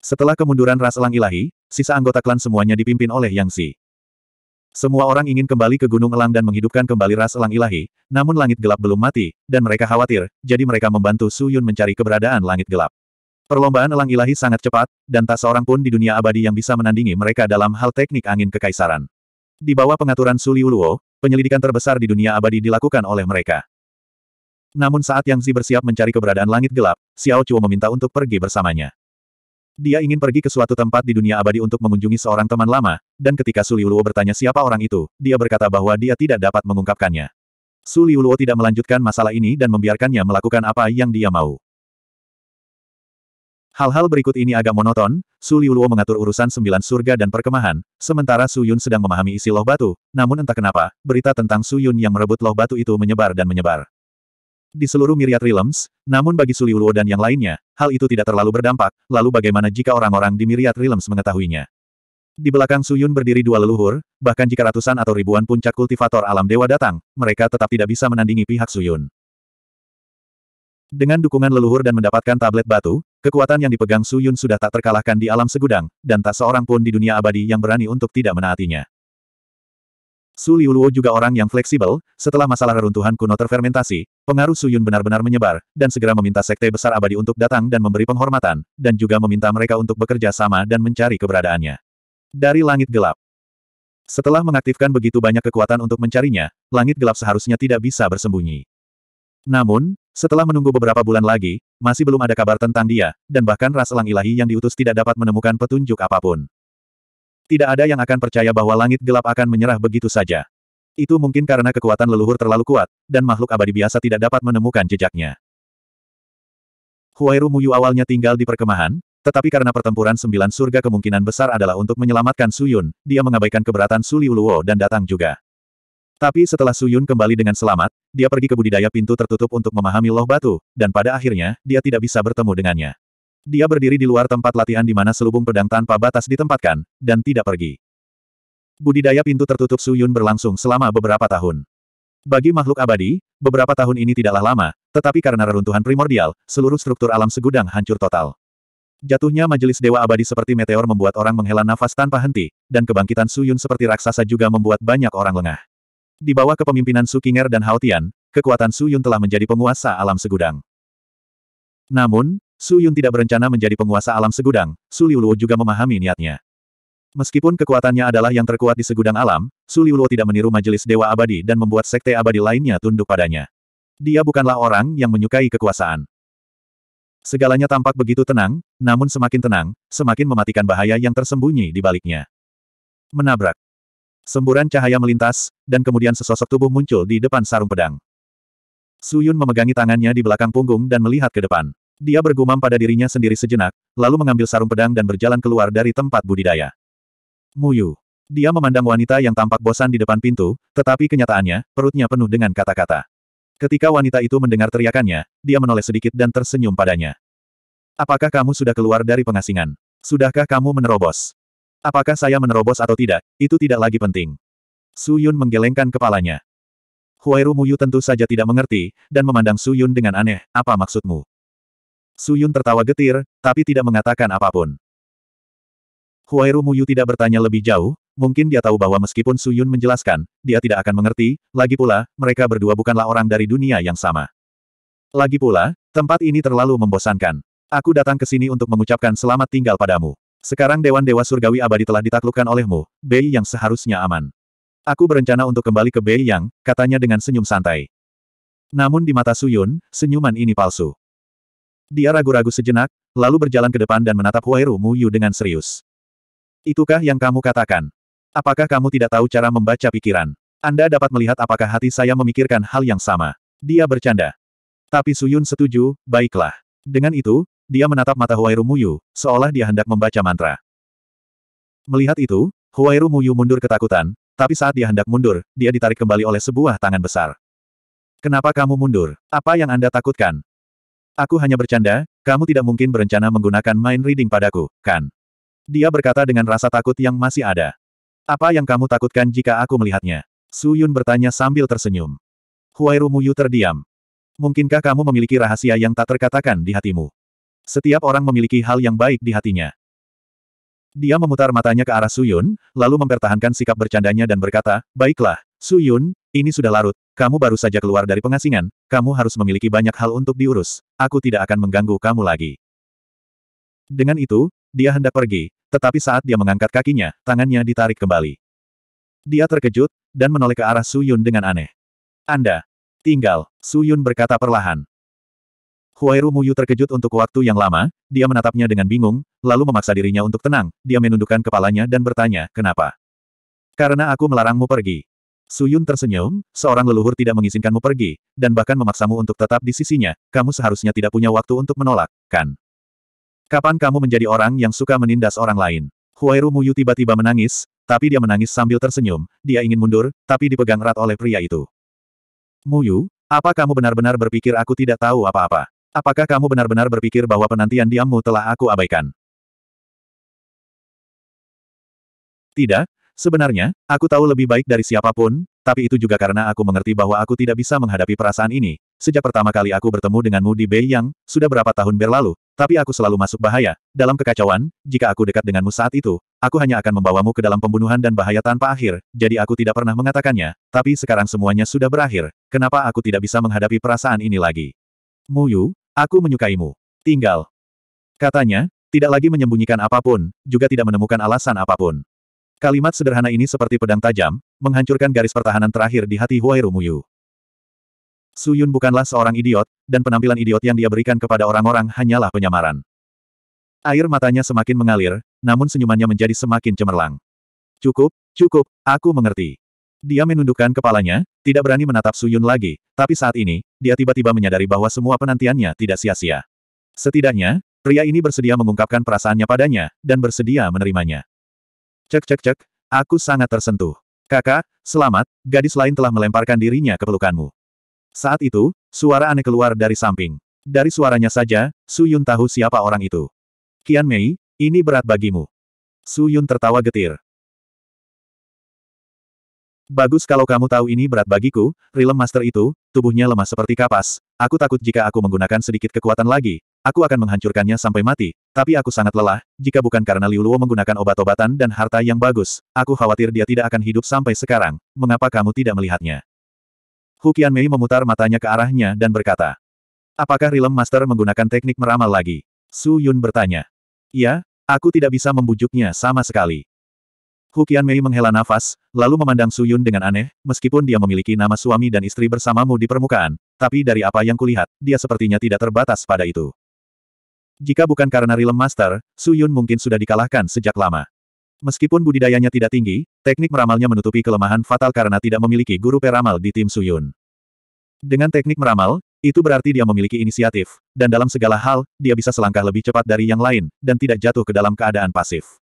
Setelah kemunduran ras elang ilahi, sisa anggota klan semuanya dipimpin oleh Yang Si. Semua orang ingin kembali ke Gunung Elang dan menghidupkan kembali ras elang ilahi, namun langit gelap belum mati, dan mereka khawatir, jadi mereka membantu Su Yun mencari keberadaan langit gelap. Perlombaan elang ilahi sangat cepat, dan tak seorang pun di dunia abadi yang bisa menandingi mereka dalam hal teknik angin kekaisaran. Di bawah pengaturan Suli Liuluo, penyelidikan terbesar di dunia abadi dilakukan oleh mereka. Namun saat Yang Zi bersiap mencari keberadaan langit gelap, Xiao Chuo meminta untuk pergi bersamanya. Dia ingin pergi ke suatu tempat di dunia abadi untuk mengunjungi seorang teman lama, dan ketika Su Liuluo bertanya siapa orang itu, dia berkata bahwa dia tidak dapat mengungkapkannya. Su Liuluo tidak melanjutkan masalah ini dan membiarkannya melakukan apa yang dia mau. Hal-hal berikut ini agak monoton, Su Liuluo mengatur urusan sembilan surga dan perkemahan, sementara Su Yun sedang memahami isi loh batu, namun entah kenapa, berita tentang Su Yun yang merebut loh batu itu menyebar dan menyebar di seluruh Myriad Realms, namun bagi Suliuluo dan yang lainnya, hal itu tidak terlalu berdampak, lalu bagaimana jika orang-orang di Myriad Realms mengetahuinya? Di belakang Suyun berdiri dua leluhur, bahkan jika ratusan atau ribuan puncak kultivator alam dewa datang, mereka tetap tidak bisa menandingi pihak Suyun. Dengan dukungan leluhur dan mendapatkan tablet batu, kekuatan yang dipegang Suyun sudah tak terkalahkan di alam segudang, dan tak seorang pun di dunia abadi yang berani untuk tidak menaatinya. Su Liuluo juga orang yang fleksibel, setelah masalah reruntuhan kuno terfermentasi, pengaruh Su Yun benar-benar menyebar, dan segera meminta Sekte Besar Abadi untuk datang dan memberi penghormatan, dan juga meminta mereka untuk bekerja sama dan mencari keberadaannya. Dari langit gelap. Setelah mengaktifkan begitu banyak kekuatan untuk mencarinya, langit gelap seharusnya tidak bisa bersembunyi. Namun, setelah menunggu beberapa bulan lagi, masih belum ada kabar tentang dia, dan bahkan ras elang ilahi yang diutus tidak dapat menemukan petunjuk apapun. Tidak ada yang akan percaya bahwa langit gelap akan menyerah begitu saja. Itu mungkin karena kekuatan leluhur terlalu kuat, dan makhluk abadi biasa tidak dapat menemukan jejaknya. Huairu Muyu awalnya tinggal di perkemahan, tetapi karena pertempuran sembilan surga kemungkinan besar adalah untuk menyelamatkan Suyun, dia mengabaikan keberatan Suli Uluo dan datang juga. Tapi setelah Suyun kembali dengan selamat, dia pergi ke budidaya pintu tertutup untuk memahami loh batu, dan pada akhirnya, dia tidak bisa bertemu dengannya. Dia berdiri di luar tempat latihan di mana selubung pedang tanpa batas ditempatkan, dan tidak pergi. Budidaya pintu tertutup Suyun berlangsung selama beberapa tahun. Bagi makhluk abadi, beberapa tahun ini tidaklah lama, tetapi karena reruntuhan primordial, seluruh struktur alam segudang hancur total. Jatuhnya majelis dewa abadi seperti meteor membuat orang menghela nafas tanpa henti, dan kebangkitan Suyun seperti raksasa juga membuat banyak orang lengah. Di bawah kepemimpinan Su Sukinger dan Haotian, kekuatan Suyun telah menjadi penguasa alam segudang. Namun, Su Yun tidak berencana menjadi penguasa alam segudang, Su Liuluo juga memahami niatnya. Meskipun kekuatannya adalah yang terkuat di segudang alam, Su Liuluo tidak meniru majelis dewa abadi dan membuat sekte abadi lainnya tunduk padanya. Dia bukanlah orang yang menyukai kekuasaan. Segalanya tampak begitu tenang, namun semakin tenang, semakin mematikan bahaya yang tersembunyi di baliknya. Menabrak. Semburan cahaya melintas, dan kemudian sesosok tubuh muncul di depan sarung pedang. Suyun memegangi tangannya di belakang punggung dan melihat ke depan. Dia bergumam pada dirinya sendiri sejenak, lalu mengambil sarung pedang dan berjalan keluar dari tempat budidaya. Muyu. Dia memandang wanita yang tampak bosan di depan pintu, tetapi kenyataannya, perutnya penuh dengan kata-kata. Ketika wanita itu mendengar teriakannya, dia menoleh sedikit dan tersenyum padanya. Apakah kamu sudah keluar dari pengasingan? Sudahkah kamu menerobos? Apakah saya menerobos atau tidak, itu tidak lagi penting. Su Yun menggelengkan kepalanya. Huairu Muyu tentu saja tidak mengerti, dan memandang Su Yun dengan aneh, apa maksudmu? Suyun tertawa getir, tapi tidak mengatakan apapun. Huairu Muyu tidak bertanya lebih jauh, mungkin dia tahu bahwa meskipun Suyun menjelaskan, dia tidak akan mengerti, lagi pula, mereka berdua bukanlah orang dari dunia yang sama. Lagi pula, tempat ini terlalu membosankan. Aku datang ke sini untuk mengucapkan selamat tinggal padamu. Sekarang Dewan Dewa Surgawi Abadi telah ditaklukkan olehmu, Bei yang seharusnya aman. Aku berencana untuk kembali ke Bei yang, katanya dengan senyum santai. Namun di mata Suyun, senyuman ini palsu. Dia ragu-ragu sejenak, lalu berjalan ke depan dan menatap Huairu Mu Yu dengan serius. Itukah yang kamu katakan? Apakah kamu tidak tahu cara membaca pikiran? Anda dapat melihat apakah hati saya memikirkan hal yang sama. Dia bercanda. Tapi Suyun setuju, baiklah. Dengan itu, dia menatap mata Huairu Muyu, seolah dia hendak membaca mantra. Melihat itu, Huairu Muyu mundur ketakutan, tapi saat dia hendak mundur, dia ditarik kembali oleh sebuah tangan besar. Kenapa kamu mundur? Apa yang Anda takutkan? Aku hanya bercanda, kamu tidak mungkin berencana menggunakan mind reading padaku, kan? Dia berkata dengan rasa takut yang masih ada. Apa yang kamu takutkan jika aku melihatnya? Su Yun bertanya sambil tersenyum. Huairu Muyu terdiam. Mungkinkah kamu memiliki rahasia yang tak terkatakan di hatimu? Setiap orang memiliki hal yang baik di hatinya. Dia memutar matanya ke arah Su Yun, lalu mempertahankan sikap bercandanya dan berkata, Baiklah, Su Yun, ini sudah larut, kamu baru saja keluar dari pengasingan, kamu harus memiliki banyak hal untuk diurus aku tidak akan mengganggu kamu lagi. Dengan itu, dia hendak pergi, tetapi saat dia mengangkat kakinya, tangannya ditarik kembali. Dia terkejut, dan menoleh ke arah Su Yun dengan aneh. Anda, tinggal, Su Yun berkata perlahan. Huairu Muyu terkejut untuk waktu yang lama, dia menatapnya dengan bingung, lalu memaksa dirinya untuk tenang, dia menundukkan kepalanya dan bertanya, kenapa? Karena aku melarangmu pergi. Suyun tersenyum, seorang leluhur tidak mengizinkanmu pergi, dan bahkan memaksamu untuk tetap di sisinya, kamu seharusnya tidak punya waktu untuk menolak, kan? Kapan kamu menjadi orang yang suka menindas orang lain? Huairu Muyu tiba-tiba menangis, tapi dia menangis sambil tersenyum, dia ingin mundur, tapi dipegang erat oleh pria itu. Muyu, apa kamu benar-benar berpikir aku tidak tahu apa-apa? Apakah kamu benar-benar berpikir bahwa penantian diammu telah aku abaikan? Tidak, Sebenarnya, aku tahu lebih baik dari siapapun, tapi itu juga karena aku mengerti bahwa aku tidak bisa menghadapi perasaan ini. Sejak pertama kali aku bertemu denganmu di Bei Yang, sudah berapa tahun berlalu, tapi aku selalu masuk bahaya. Dalam kekacauan, jika aku dekat denganmu saat itu, aku hanya akan membawamu ke dalam pembunuhan dan bahaya tanpa akhir, jadi aku tidak pernah mengatakannya. Tapi sekarang semuanya sudah berakhir, kenapa aku tidak bisa menghadapi perasaan ini lagi? Muyu, aku menyukaimu. Tinggal. Katanya, tidak lagi menyembunyikan apapun, juga tidak menemukan alasan apapun. Kalimat sederhana ini seperti pedang tajam, menghancurkan garis pertahanan terakhir di hati Huairu Muyu. Yun bukanlah seorang idiot, dan penampilan idiot yang dia berikan kepada orang-orang hanyalah penyamaran. Air matanya semakin mengalir, namun senyumannya menjadi semakin cemerlang. Cukup, cukup, aku mengerti. Dia menundukkan kepalanya, tidak berani menatap Su Yun lagi, tapi saat ini, dia tiba-tiba menyadari bahwa semua penantiannya tidak sia-sia. Setidaknya, pria ini bersedia mengungkapkan perasaannya padanya, dan bersedia menerimanya. Cek cek cek, aku sangat tersentuh. Kakak, selamat, gadis lain telah melemparkan dirinya ke pelukanmu. Saat itu, suara aneh keluar dari samping. Dari suaranya saja, Su Yun tahu siapa orang itu. Kian Mei, ini berat bagimu. Su Yun tertawa getir. Bagus kalau kamu tahu ini berat bagiku, Rilem Master itu, tubuhnya lemah seperti kapas. Aku takut jika aku menggunakan sedikit kekuatan lagi, Aku akan menghancurkannya sampai mati, tapi aku sangat lelah, jika bukan karena Liu Luo menggunakan obat-obatan dan harta yang bagus, aku khawatir dia tidak akan hidup sampai sekarang, mengapa kamu tidak melihatnya? Hu Mei memutar matanya ke arahnya dan berkata, Apakah Realm Master menggunakan teknik meramal lagi? Su Yun bertanya. Ya, aku tidak bisa membujuknya sama sekali. Hu Mei menghela nafas, lalu memandang Su Yun dengan aneh, meskipun dia memiliki nama suami dan istri bersamamu di permukaan, tapi dari apa yang kulihat, dia sepertinya tidak terbatas pada itu. Jika bukan karena Realm Master, Su Yun mungkin sudah dikalahkan sejak lama. Meskipun budidayanya tidak tinggi, teknik meramalnya menutupi kelemahan fatal karena tidak memiliki guru peramal di tim Su Yun. Dengan teknik meramal, itu berarti dia memiliki inisiatif, dan dalam segala hal, dia bisa selangkah lebih cepat dari yang lain, dan tidak jatuh ke dalam keadaan pasif.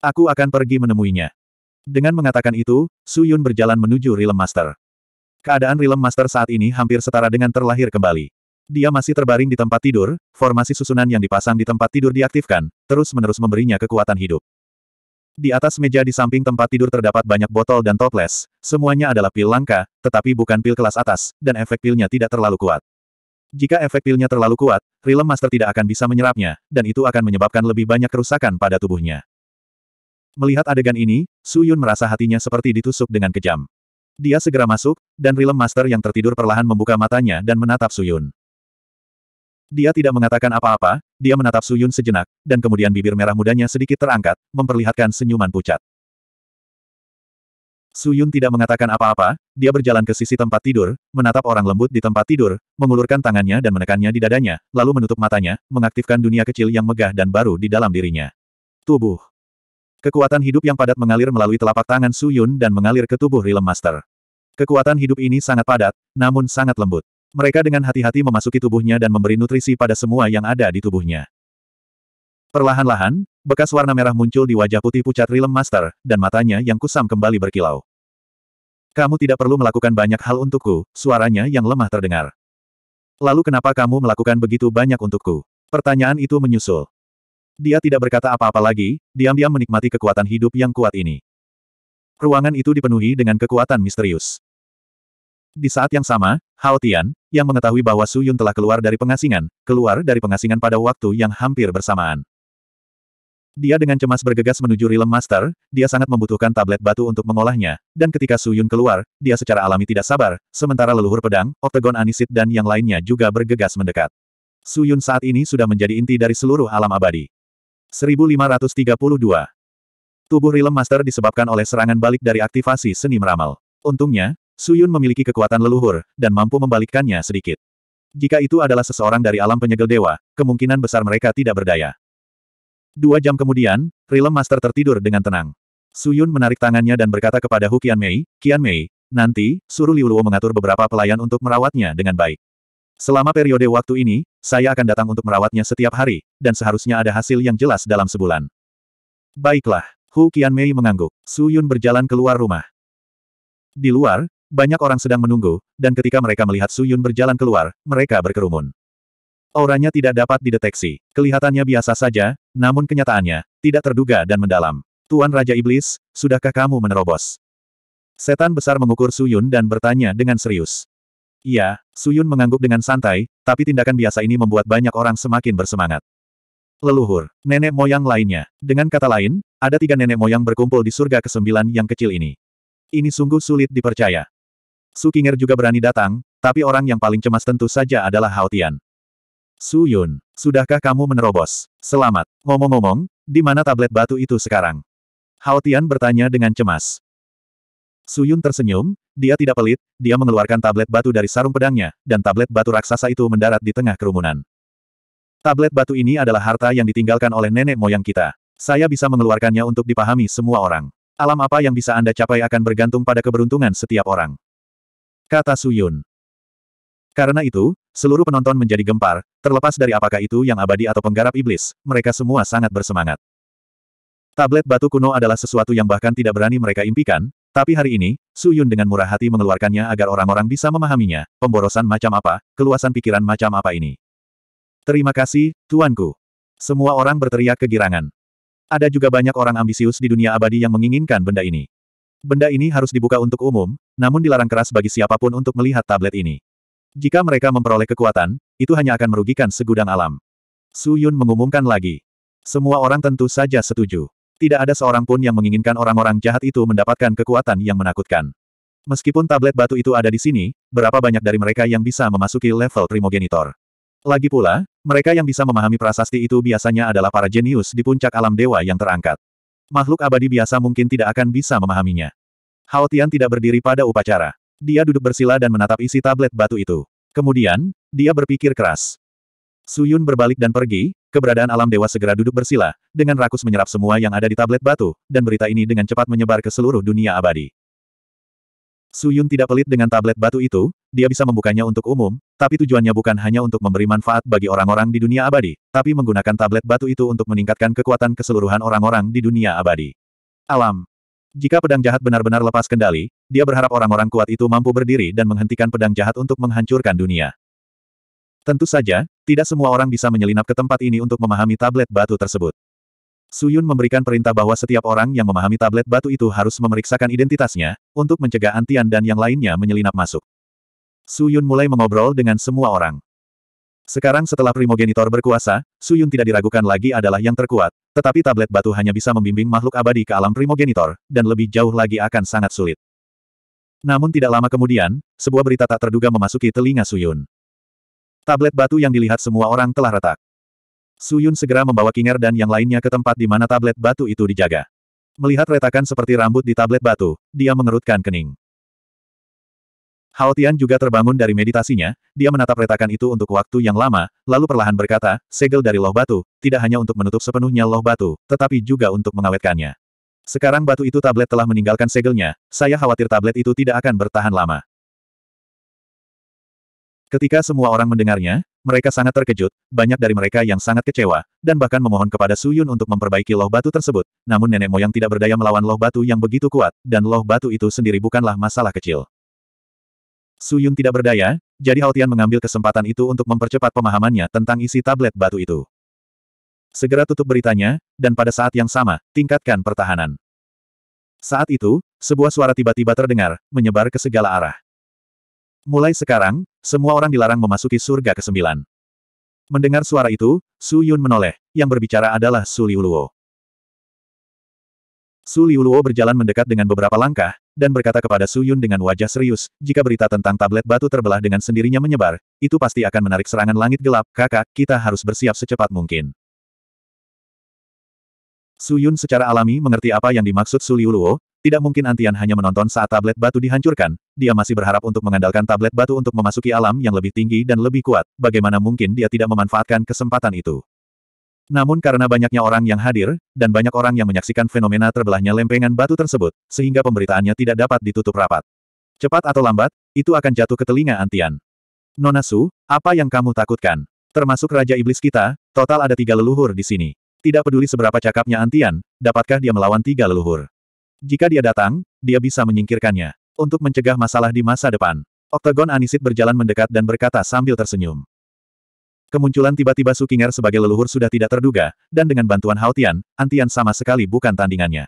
Aku akan pergi menemuinya. Dengan mengatakan itu, Su Yun berjalan menuju Realm Master. Keadaan Realm Master saat ini hampir setara dengan terlahir kembali. Dia masih terbaring di tempat tidur, formasi susunan yang dipasang di tempat tidur diaktifkan, terus-menerus memberinya kekuatan hidup. Di atas meja di samping tempat tidur terdapat banyak botol dan toples, semuanya adalah pil langka, tetapi bukan pil kelas atas, dan efek pilnya tidak terlalu kuat. Jika efek pilnya terlalu kuat, Rilem Master tidak akan bisa menyerapnya, dan itu akan menyebabkan lebih banyak kerusakan pada tubuhnya. Melihat adegan ini, Su Yun merasa hatinya seperti ditusuk dengan kejam. Dia segera masuk, dan Rilem Master yang tertidur perlahan membuka matanya dan menatap Su Yun. Dia tidak mengatakan apa-apa, dia menatap Suyun sejenak, dan kemudian bibir merah mudanya sedikit terangkat, memperlihatkan senyuman pucat. Suyun tidak mengatakan apa-apa, dia berjalan ke sisi tempat tidur, menatap orang lembut di tempat tidur, mengulurkan tangannya dan menekannya di dadanya, lalu menutup matanya, mengaktifkan dunia kecil yang megah dan baru di dalam dirinya. Tubuh. Kekuatan hidup yang padat mengalir melalui telapak tangan Suyun dan mengalir ke tubuh Realm Master. Kekuatan hidup ini sangat padat, namun sangat lembut. Mereka dengan hati-hati memasuki tubuhnya dan memberi nutrisi pada semua yang ada di tubuhnya. Perlahan-lahan, bekas warna merah muncul di wajah putih pucat Rilem Master, dan matanya yang kusam kembali berkilau. Kamu tidak perlu melakukan banyak hal untukku, suaranya yang lemah terdengar. Lalu kenapa kamu melakukan begitu banyak untukku? Pertanyaan itu menyusul. Dia tidak berkata apa-apa lagi, diam-diam menikmati kekuatan hidup yang kuat ini. Ruangan itu dipenuhi dengan kekuatan misterius. Di saat yang sama, Hao Tian, yang mengetahui bahwa Su Yun telah keluar dari pengasingan, keluar dari pengasingan pada waktu yang hampir bersamaan. Dia dengan cemas bergegas menuju Realm Master, dia sangat membutuhkan tablet batu untuk mengolahnya, dan ketika Su Yun keluar, dia secara alami tidak sabar, sementara leluhur pedang, Octagon Anisit dan yang lainnya juga bergegas mendekat. Su Yun saat ini sudah menjadi inti dari seluruh alam abadi. 1532 Tubuh Realm Master disebabkan oleh serangan balik dari aktivasi seni meramal. Untungnya, Suyun memiliki kekuatan leluhur, dan mampu membalikkannya sedikit. Jika itu adalah seseorang dari alam penyegel dewa, kemungkinan besar mereka tidak berdaya. Dua jam kemudian, Rilem Master tertidur dengan tenang. Suyun menarik tangannya dan berkata kepada Hu Qian Mei, Qian Mei, nanti, suruh Liu Luo mengatur beberapa pelayan untuk merawatnya dengan baik. Selama periode waktu ini, saya akan datang untuk merawatnya setiap hari, dan seharusnya ada hasil yang jelas dalam sebulan. Baiklah, Hu Qian Mei mengangguk. Suyun berjalan keluar rumah. Di luar, banyak orang sedang menunggu, dan ketika mereka melihat Su Yun berjalan keluar, mereka berkerumun. Auranya tidak dapat dideteksi. Kelihatannya biasa saja, namun kenyataannya, tidak terduga dan mendalam. Tuan Raja Iblis, sudahkah kamu menerobos? Setan besar mengukur Su Yun dan bertanya dengan serius. Iya, Su Yun mengangguk dengan santai, tapi tindakan biasa ini membuat banyak orang semakin bersemangat. Leluhur, nenek moyang lainnya. Dengan kata lain, ada tiga nenek moyang berkumpul di surga kesembilan yang kecil ini. Ini sungguh sulit dipercaya. Su Qinger juga berani datang, tapi orang yang paling cemas tentu saja adalah Hao Tian. Su Yun, sudahkah kamu menerobos? Selamat. Ngomong-ngomong, di mana tablet batu itu sekarang? Hao Tian bertanya dengan cemas. Su Yun tersenyum, dia tidak pelit, dia mengeluarkan tablet batu dari sarung pedangnya, dan tablet batu raksasa itu mendarat di tengah kerumunan. Tablet batu ini adalah harta yang ditinggalkan oleh nenek moyang kita. Saya bisa mengeluarkannya untuk dipahami semua orang. Alam apa yang bisa Anda capai akan bergantung pada keberuntungan setiap orang kata Suyun. Karena itu, seluruh penonton menjadi gempar, terlepas dari apakah itu yang abadi atau penggarap iblis, mereka semua sangat bersemangat. Tablet batu kuno adalah sesuatu yang bahkan tidak berani mereka impikan, tapi hari ini, Su Yun dengan murah hati mengeluarkannya agar orang-orang bisa memahaminya, pemborosan macam apa, keluasan pikiran macam apa ini. Terima kasih, tuanku. Semua orang berteriak kegirangan. Ada juga banyak orang ambisius di dunia abadi yang menginginkan benda ini. Benda ini harus dibuka untuk umum, namun dilarang keras bagi siapapun untuk melihat tablet ini. Jika mereka memperoleh kekuatan, itu hanya akan merugikan segudang alam. Su Yun mengumumkan lagi. Semua orang tentu saja setuju. Tidak ada seorang pun yang menginginkan orang-orang jahat itu mendapatkan kekuatan yang menakutkan. Meskipun tablet batu itu ada di sini, berapa banyak dari mereka yang bisa memasuki level primogenitor. Lagi pula, mereka yang bisa memahami prasasti itu biasanya adalah para jenius di puncak alam dewa yang terangkat. Makhluk abadi biasa mungkin tidak akan bisa memahaminya. Hao Tian tidak berdiri pada upacara. Dia duduk bersila dan menatap isi tablet batu itu. Kemudian, dia berpikir keras. Su Yun berbalik dan pergi, keberadaan alam dewa segera duduk bersila, dengan rakus menyerap semua yang ada di tablet batu, dan berita ini dengan cepat menyebar ke seluruh dunia abadi. Su Yun tidak pelit dengan tablet batu itu, dia bisa membukanya untuk umum, tapi tujuannya bukan hanya untuk memberi manfaat bagi orang-orang di dunia abadi, tapi menggunakan tablet batu itu untuk meningkatkan kekuatan keseluruhan orang-orang di dunia abadi. Alam jika pedang jahat benar-benar lepas kendali, dia berharap orang-orang kuat itu mampu berdiri dan menghentikan pedang jahat untuk menghancurkan dunia. Tentu saja, tidak semua orang bisa menyelinap ke tempat ini untuk memahami tablet batu tersebut. Suyun memberikan perintah bahwa setiap orang yang memahami tablet batu itu harus memeriksakan identitasnya, untuk mencegah Antian dan yang lainnya menyelinap masuk. Suyun mulai mengobrol dengan semua orang. Sekarang setelah primogenitor berkuasa, Suyun tidak diragukan lagi adalah yang terkuat, tetapi tablet batu hanya bisa membimbing makhluk abadi ke alam primogenitor, dan lebih jauh lagi akan sangat sulit. Namun tidak lama kemudian, sebuah berita tak terduga memasuki telinga Suyun. Tablet batu yang dilihat semua orang telah retak. Suyun segera membawa Kinger dan yang lainnya ke tempat di mana tablet batu itu dijaga. Melihat retakan seperti rambut di tablet batu, dia mengerutkan kening. Tian juga terbangun dari meditasinya, dia menatap retakan itu untuk waktu yang lama, lalu perlahan berkata, segel dari loh batu, tidak hanya untuk menutup sepenuhnya loh batu, tetapi juga untuk mengawetkannya. Sekarang batu itu tablet telah meninggalkan segelnya, saya khawatir tablet itu tidak akan bertahan lama. Ketika semua orang mendengarnya, mereka sangat terkejut, banyak dari mereka yang sangat kecewa, dan bahkan memohon kepada Su Yun untuk memperbaiki loh batu tersebut, namun nenek moyang tidak berdaya melawan loh batu yang begitu kuat, dan loh batu itu sendiri bukanlah masalah kecil. Su Yun tidak berdaya, jadi Haotian mengambil kesempatan itu untuk mempercepat pemahamannya tentang isi tablet batu itu. Segera tutup beritanya, dan pada saat yang sama, tingkatkan pertahanan. Saat itu, sebuah suara tiba-tiba terdengar, menyebar ke segala arah. Mulai sekarang, semua orang dilarang memasuki surga ke-9. Mendengar suara itu, Su Yun menoleh, yang berbicara adalah Su Luo. Su Liuluo berjalan mendekat dengan beberapa langkah, dan berkata kepada Su Yun dengan wajah serius, jika berita tentang tablet batu terbelah dengan sendirinya menyebar, itu pasti akan menarik serangan langit gelap, kakak, kita harus bersiap secepat mungkin. Su Yun secara alami mengerti apa yang dimaksud Su Liuluo, tidak mungkin Antian hanya menonton saat tablet batu dihancurkan, dia masih berharap untuk mengandalkan tablet batu untuk memasuki alam yang lebih tinggi dan lebih kuat, bagaimana mungkin dia tidak memanfaatkan kesempatan itu. Namun karena banyaknya orang yang hadir, dan banyak orang yang menyaksikan fenomena terbelahnya lempengan batu tersebut, sehingga pemberitaannya tidak dapat ditutup rapat. Cepat atau lambat, itu akan jatuh ke telinga Antian. Nonasu, apa yang kamu takutkan? Termasuk Raja Iblis kita, total ada tiga leluhur di sini. Tidak peduli seberapa cakapnya Antian, dapatkah dia melawan tiga leluhur? Jika dia datang, dia bisa menyingkirkannya. Untuk mencegah masalah di masa depan, Oktagon Anisit berjalan mendekat dan berkata sambil tersenyum. Kemunculan tiba-tiba Sukinger sebagai leluhur sudah tidak terduga, dan dengan bantuan Haotian, Antian sama sekali bukan tandingannya.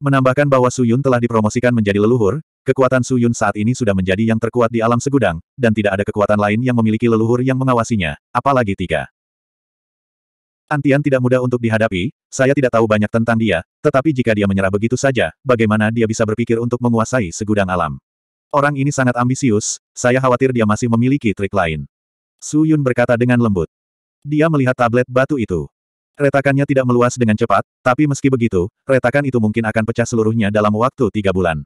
Menambahkan bahwa Su Yun telah dipromosikan menjadi leluhur, kekuatan Su Yun saat ini sudah menjadi yang terkuat di alam segudang, dan tidak ada kekuatan lain yang memiliki leluhur yang mengawasinya, apalagi tiga. Antian tidak mudah untuk dihadapi, saya tidak tahu banyak tentang dia, tetapi jika dia menyerah begitu saja, bagaimana dia bisa berpikir untuk menguasai segudang alam? Orang ini sangat ambisius, saya khawatir dia masih memiliki trik lain. Su Yun berkata dengan lembut. Dia melihat tablet batu itu. Retakannya tidak meluas dengan cepat, tapi meski begitu, retakan itu mungkin akan pecah seluruhnya dalam waktu tiga bulan.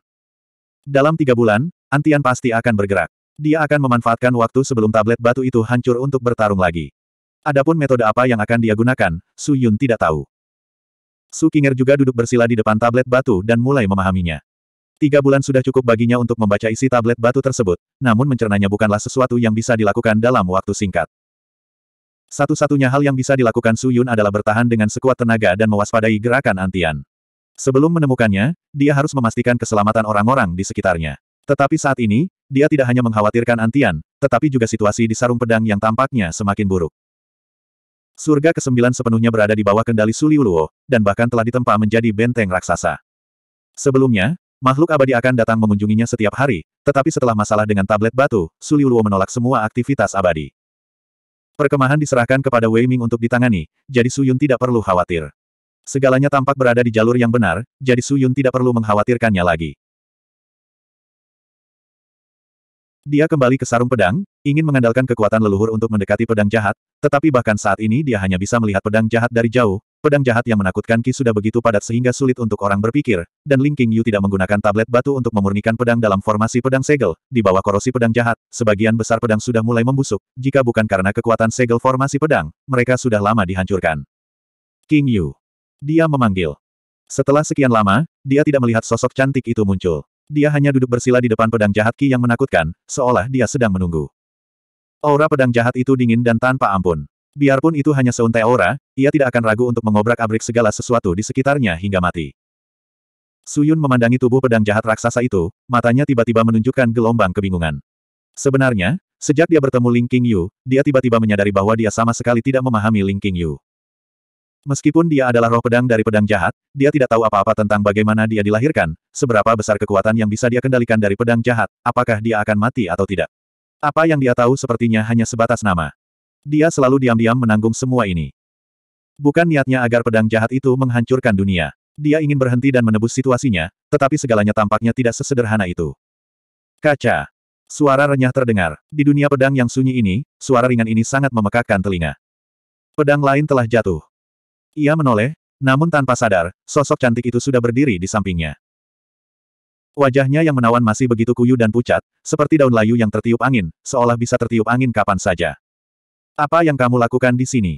Dalam tiga bulan, Antian pasti akan bergerak. Dia akan memanfaatkan waktu sebelum tablet batu itu hancur untuk bertarung lagi. Adapun metode apa yang akan dia gunakan, Su Yun tidak tahu. Su Kinger juga duduk bersila di depan tablet batu dan mulai memahaminya. Tiga bulan sudah cukup baginya untuk membaca isi tablet batu tersebut, namun mencernanya bukanlah sesuatu yang bisa dilakukan dalam waktu singkat. Satu-satunya hal yang bisa dilakukan Su Yun adalah bertahan dengan sekuat tenaga dan mewaspadai gerakan antian. Sebelum menemukannya, dia harus memastikan keselamatan orang-orang di sekitarnya. Tetapi saat ini, dia tidak hanya mengkhawatirkan antian, tetapi juga situasi di sarung pedang yang tampaknya semakin buruk. Surga kesembilan sepenuhnya berada di bawah kendali Suliuluo, dan bahkan telah ditempa menjadi benteng raksasa. Sebelumnya, Makhluk abadi akan datang mengunjunginya setiap hari, tetapi setelah masalah dengan tablet batu, Suliuluo menolak semua aktivitas abadi. Perkemahan diserahkan kepada Wei Ming untuk ditangani, jadi Su Yun tidak perlu khawatir. Segalanya tampak berada di jalur yang benar, jadi Su Yun tidak perlu mengkhawatirkannya lagi. Dia kembali ke sarung pedang, ingin mengandalkan kekuatan leluhur untuk mendekati pedang jahat, tetapi bahkan saat ini dia hanya bisa melihat pedang jahat dari jauh, pedang jahat yang menakutkan Ki sudah begitu padat sehingga sulit untuk orang berpikir, dan Ling King Yu tidak menggunakan tablet batu untuk memurnikan pedang dalam formasi pedang segel, di bawah korosi pedang jahat, sebagian besar pedang sudah mulai membusuk, jika bukan karena kekuatan segel formasi pedang, mereka sudah lama dihancurkan. King Yu. Dia memanggil. Setelah sekian lama, dia tidak melihat sosok cantik itu muncul. Dia hanya duduk bersila di depan pedang jahat Ki yang menakutkan, seolah dia sedang menunggu. Aura pedang jahat itu dingin dan tanpa ampun. Biarpun itu hanya seuntai aura, ia tidak akan ragu untuk mengobrak-abrik segala sesuatu di sekitarnya hingga mati. Suyun memandangi tubuh pedang jahat raksasa itu, matanya tiba-tiba menunjukkan gelombang kebingungan. Sebenarnya, sejak dia bertemu Ling King Yu, dia tiba-tiba menyadari bahwa dia sama sekali tidak memahami Ling King Yu. Meskipun dia adalah roh pedang dari pedang jahat, dia tidak tahu apa-apa tentang bagaimana dia dilahirkan, seberapa besar kekuatan yang bisa dia kendalikan dari pedang jahat, apakah dia akan mati atau tidak. Apa yang dia tahu sepertinya hanya sebatas nama. Dia selalu diam-diam menanggung semua ini. Bukan niatnya agar pedang jahat itu menghancurkan dunia. Dia ingin berhenti dan menebus situasinya, tetapi segalanya tampaknya tidak sesederhana itu. Kaca. Suara renyah terdengar. Di dunia pedang yang sunyi ini, suara ringan ini sangat memekakkan telinga. Pedang lain telah jatuh. Ia menoleh, namun tanpa sadar, sosok cantik itu sudah berdiri di sampingnya. Wajahnya yang menawan masih begitu kuyu dan pucat, seperti daun layu yang tertiup angin, seolah bisa tertiup angin kapan saja. Apa yang kamu lakukan di sini?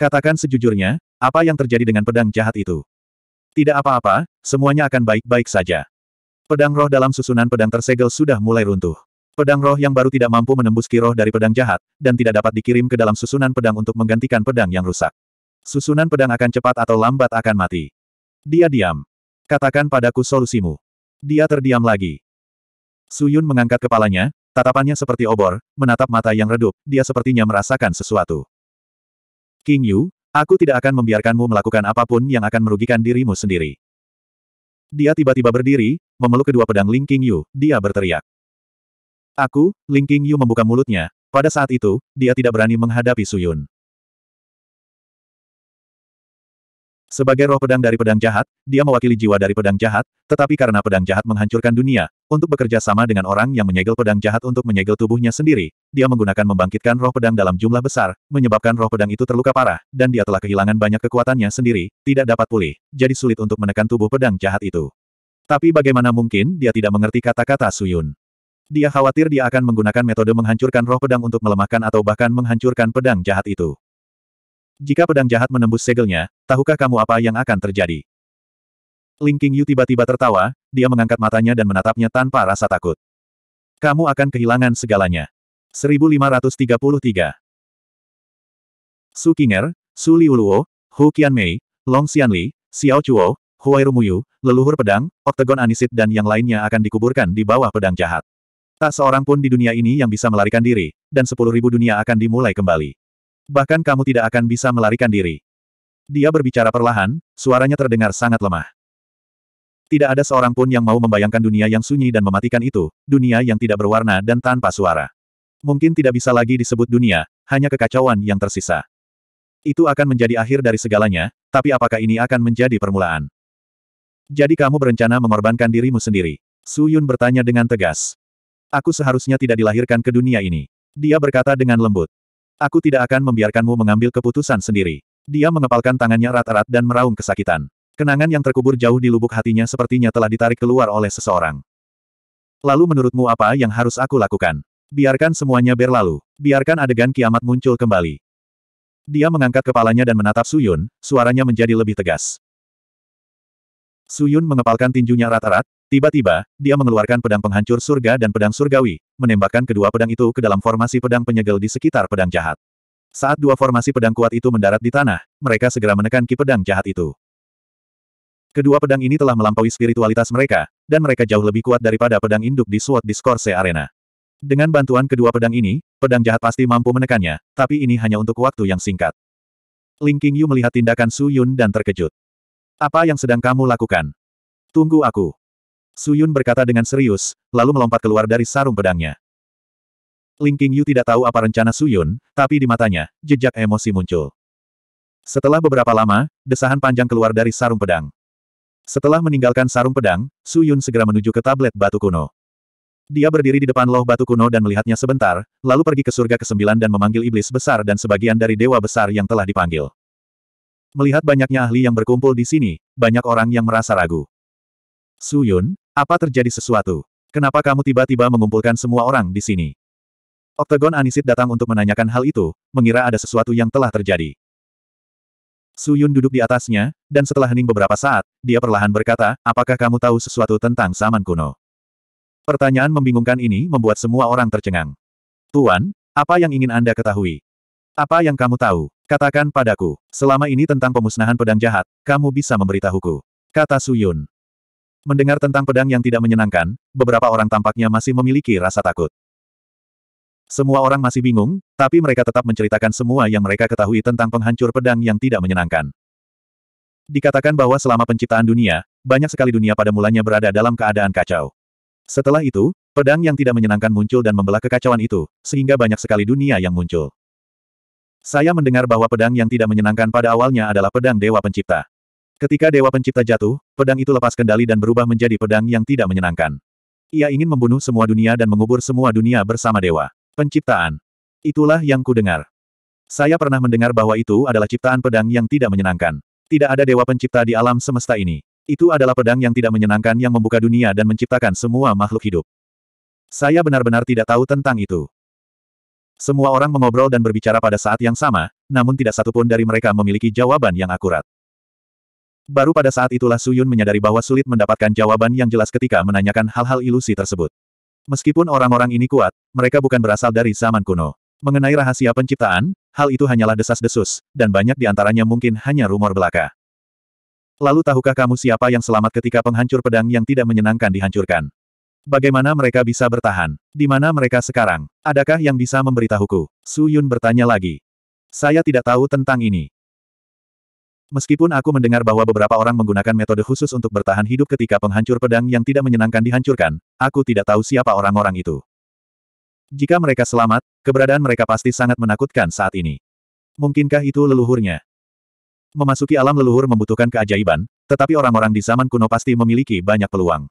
Katakan sejujurnya, apa yang terjadi dengan pedang jahat itu? Tidak apa-apa, semuanya akan baik-baik saja. Pedang roh dalam susunan pedang tersegel sudah mulai runtuh. Pedang roh yang baru tidak mampu menembus kiroh dari pedang jahat, dan tidak dapat dikirim ke dalam susunan pedang untuk menggantikan pedang yang rusak. Susunan pedang akan cepat atau lambat akan mati. Dia diam. Katakan padaku solusimu. Dia terdiam lagi. Suyun mengangkat kepalanya, tatapannya seperti obor, menatap mata yang redup, dia sepertinya merasakan sesuatu. King Yu, aku tidak akan membiarkanmu melakukan apapun yang akan merugikan dirimu sendiri. Dia tiba-tiba berdiri, memeluk kedua pedang Ling King Yu, dia berteriak. Aku, Ling King Yu membuka mulutnya, pada saat itu, dia tidak berani menghadapi Suyun. Sebagai roh pedang dari pedang jahat, dia mewakili jiwa dari pedang jahat, tetapi karena pedang jahat menghancurkan dunia, untuk bekerja sama dengan orang yang menyegel pedang jahat untuk menyegel tubuhnya sendiri, dia menggunakan membangkitkan roh pedang dalam jumlah besar, menyebabkan roh pedang itu terluka parah, dan dia telah kehilangan banyak kekuatannya sendiri, tidak dapat pulih, jadi sulit untuk menekan tubuh pedang jahat itu. Tapi bagaimana mungkin dia tidak mengerti kata-kata Suyun? Dia khawatir dia akan menggunakan metode menghancurkan roh pedang untuk melemahkan atau bahkan menghancurkan pedang jahat itu. Jika pedang jahat menembus segelnya, tahukah kamu apa yang akan terjadi? Ling Yu tiba-tiba tertawa, dia mengangkat matanya dan menatapnya tanpa rasa takut. Kamu akan kehilangan segalanya. 1533 Su Qinger, Su Liuluo, Hu Qianmei, Long Xianli, Xiao Chuo, Huai Rumuyu, leluhur pedang, oktagon anisit dan yang lainnya akan dikuburkan di bawah pedang jahat. Tak seorang pun di dunia ini yang bisa melarikan diri, dan sepuluh ribu dunia akan dimulai kembali. Bahkan kamu tidak akan bisa melarikan diri. Dia berbicara perlahan, suaranya terdengar sangat lemah. Tidak ada seorang pun yang mau membayangkan dunia yang sunyi dan mematikan itu, dunia yang tidak berwarna dan tanpa suara. Mungkin tidak bisa lagi disebut dunia, hanya kekacauan yang tersisa. Itu akan menjadi akhir dari segalanya, tapi apakah ini akan menjadi permulaan? Jadi kamu berencana mengorbankan dirimu sendiri? Su Yun bertanya dengan tegas. Aku seharusnya tidak dilahirkan ke dunia ini. Dia berkata dengan lembut. Aku tidak akan membiarkanmu mengambil keputusan sendiri. Dia mengepalkan tangannya erat-erat dan meraung kesakitan. Kenangan yang terkubur jauh di lubuk hatinya sepertinya telah ditarik keluar oleh seseorang. Lalu menurutmu apa yang harus aku lakukan? Biarkan semuanya berlalu. Biarkan adegan kiamat muncul kembali. Dia mengangkat kepalanya dan menatap Suyun, suaranya menjadi lebih tegas. Suyun mengepalkan tinjunya rata-rata, Tiba-tiba, dia mengeluarkan pedang penghancur surga dan pedang surgawi, menembakkan kedua pedang itu ke dalam formasi pedang penyegel di sekitar pedang jahat. Saat dua formasi pedang kuat itu mendarat di tanah, mereka segera menekan ki pedang jahat itu. Kedua pedang ini telah melampaui spiritualitas mereka, dan mereka jauh lebih kuat daripada pedang induk di SWOT Discourse Arena. Dengan bantuan kedua pedang ini, pedang jahat pasti mampu menekannya, tapi ini hanya untuk waktu yang singkat. Ling Qingyu melihat tindakan Su Yun dan terkejut. Apa yang sedang kamu lakukan? Tunggu aku. Suyun berkata dengan serius, lalu melompat keluar dari sarung pedangnya. Ling Qingyu tidak tahu apa rencana Suyun, tapi di matanya, jejak emosi muncul. Setelah beberapa lama, desahan panjang keluar dari sarung pedang. Setelah meninggalkan sarung pedang, Suyun segera menuju ke tablet batu kuno. Dia berdiri di depan loh batu kuno dan melihatnya sebentar, lalu pergi ke surga ke-9 dan memanggil iblis besar dan sebagian dari dewa besar yang telah dipanggil. Melihat banyaknya ahli yang berkumpul di sini, banyak orang yang merasa ragu. Suyun, apa terjadi sesuatu? Kenapa kamu tiba-tiba mengumpulkan semua orang di sini? Oktagon Anisit datang untuk menanyakan hal itu, mengira ada sesuatu yang telah terjadi. Suyun duduk di atasnya, dan setelah hening beberapa saat, dia perlahan berkata, apakah kamu tahu sesuatu tentang zaman kuno? Pertanyaan membingungkan ini membuat semua orang tercengang. Tuan, apa yang ingin Anda ketahui? Apa yang kamu tahu? Katakan padaku, selama ini tentang pemusnahan pedang jahat, kamu bisa memberitahuku. Kata Suyun. Mendengar tentang pedang yang tidak menyenangkan, beberapa orang tampaknya masih memiliki rasa takut. Semua orang masih bingung, tapi mereka tetap menceritakan semua yang mereka ketahui tentang penghancur pedang yang tidak menyenangkan. Dikatakan bahwa selama penciptaan dunia, banyak sekali dunia pada mulanya berada dalam keadaan kacau. Setelah itu, pedang yang tidak menyenangkan muncul dan membelah kekacauan itu, sehingga banyak sekali dunia yang muncul. Saya mendengar bahwa pedang yang tidak menyenangkan pada awalnya adalah pedang Dewa Pencipta. Ketika Dewa Pencipta jatuh, pedang itu lepas kendali dan berubah menjadi pedang yang tidak menyenangkan. Ia ingin membunuh semua dunia dan mengubur semua dunia bersama Dewa. Penciptaan. Itulah yang kudengar. Saya pernah mendengar bahwa itu adalah ciptaan pedang yang tidak menyenangkan. Tidak ada Dewa Pencipta di alam semesta ini. Itu adalah pedang yang tidak menyenangkan yang membuka dunia dan menciptakan semua makhluk hidup. Saya benar-benar tidak tahu tentang itu. Semua orang mengobrol dan berbicara pada saat yang sama, namun tidak satupun dari mereka memiliki jawaban yang akurat. Baru pada saat itulah Suyun menyadari bahwa sulit mendapatkan jawaban yang jelas ketika menanyakan hal-hal ilusi tersebut. Meskipun orang-orang ini kuat, mereka bukan berasal dari zaman kuno. Mengenai rahasia penciptaan, hal itu hanyalah desas-desus, dan banyak di antaranya mungkin hanya rumor belaka. Lalu tahukah kamu siapa yang selamat ketika penghancur pedang yang tidak menyenangkan dihancurkan? Bagaimana mereka bisa bertahan? Di mana mereka sekarang? Adakah yang bisa memberitahuku? Su Yun bertanya lagi. Saya tidak tahu tentang ini. Meskipun aku mendengar bahwa beberapa orang menggunakan metode khusus untuk bertahan hidup ketika penghancur pedang yang tidak menyenangkan dihancurkan, aku tidak tahu siapa orang-orang itu. Jika mereka selamat, keberadaan mereka pasti sangat menakutkan saat ini. Mungkinkah itu leluhurnya? Memasuki alam leluhur membutuhkan keajaiban, tetapi orang-orang di zaman kuno pasti memiliki banyak peluang.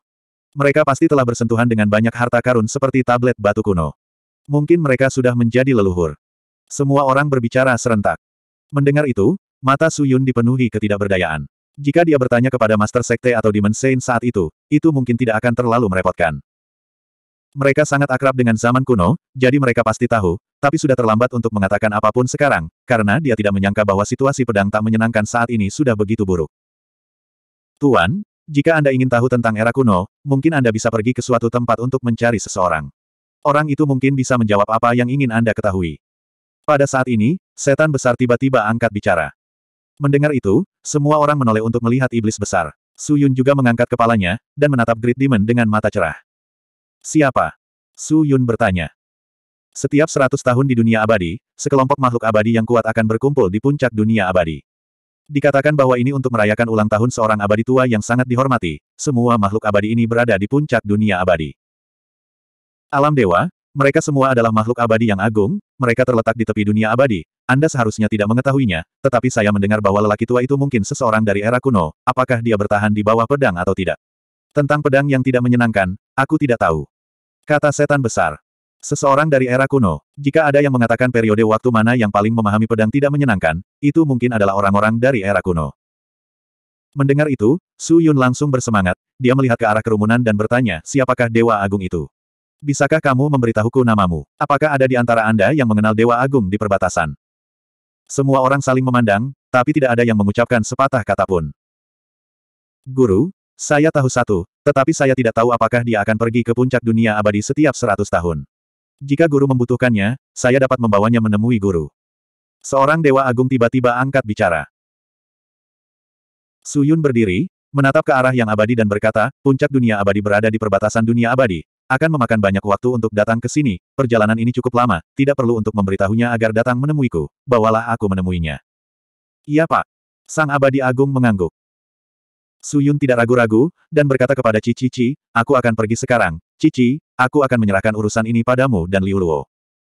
Mereka pasti telah bersentuhan dengan banyak harta karun seperti tablet batu kuno. Mungkin mereka sudah menjadi leluhur. Semua orang berbicara serentak. Mendengar itu, Mata Suyun dipenuhi ketidakberdayaan. Jika dia bertanya kepada Master Sekte atau Demon Saint saat itu, itu mungkin tidak akan terlalu merepotkan. Mereka sangat akrab dengan zaman kuno, jadi mereka pasti tahu, tapi sudah terlambat untuk mengatakan apapun sekarang, karena dia tidak menyangka bahwa situasi pedang tak menyenangkan saat ini sudah begitu buruk. Tuan, jika Anda ingin tahu tentang era kuno, mungkin Anda bisa pergi ke suatu tempat untuk mencari seseorang. Orang itu mungkin bisa menjawab apa yang ingin Anda ketahui. Pada saat ini, setan besar tiba-tiba angkat bicara. Mendengar itu, semua orang menoleh untuk melihat iblis besar. Su Yun juga mengangkat kepalanya, dan menatap Great Demon dengan mata cerah. Siapa? Su Yun bertanya. Setiap seratus tahun di dunia abadi, sekelompok makhluk abadi yang kuat akan berkumpul di puncak dunia abadi. Dikatakan bahwa ini untuk merayakan ulang tahun seorang abadi tua yang sangat dihormati, semua makhluk abadi ini berada di puncak dunia abadi. Alam dewa, mereka semua adalah makhluk abadi yang agung, mereka terletak di tepi dunia abadi. Anda seharusnya tidak mengetahuinya, tetapi saya mendengar bahwa lelaki tua itu mungkin seseorang dari era kuno, apakah dia bertahan di bawah pedang atau tidak. Tentang pedang yang tidak menyenangkan, aku tidak tahu. Kata setan besar. Seseorang dari era kuno, jika ada yang mengatakan periode waktu mana yang paling memahami pedang tidak menyenangkan, itu mungkin adalah orang-orang dari era kuno. Mendengar itu, Su Yun langsung bersemangat, dia melihat ke arah kerumunan dan bertanya, siapakah Dewa Agung itu? bisakah kamu memberitahuku namamu? Apakah ada di antara Anda yang mengenal Dewa Agung di perbatasan? Semua orang saling memandang, tapi tidak ada yang mengucapkan sepatah kata pun. Guru, saya tahu satu, tetapi saya tidak tahu apakah dia akan pergi ke puncak dunia abadi setiap seratus tahun. Jika guru membutuhkannya, saya dapat membawanya menemui guru. Seorang Dewa Agung tiba-tiba angkat bicara. Suyun berdiri, menatap ke arah yang abadi dan berkata, puncak dunia abadi berada di perbatasan dunia abadi, akan memakan banyak waktu untuk datang ke sini, perjalanan ini cukup lama, tidak perlu untuk memberitahunya agar datang menemuiku, bawalah aku menemuinya. Iya pak. Sang abadi agung mengangguk. Suyun tidak ragu-ragu, dan berkata kepada Cici, Cici, aku akan pergi sekarang, Cici, aku akan menyerahkan urusan ini padamu dan Liu Luo.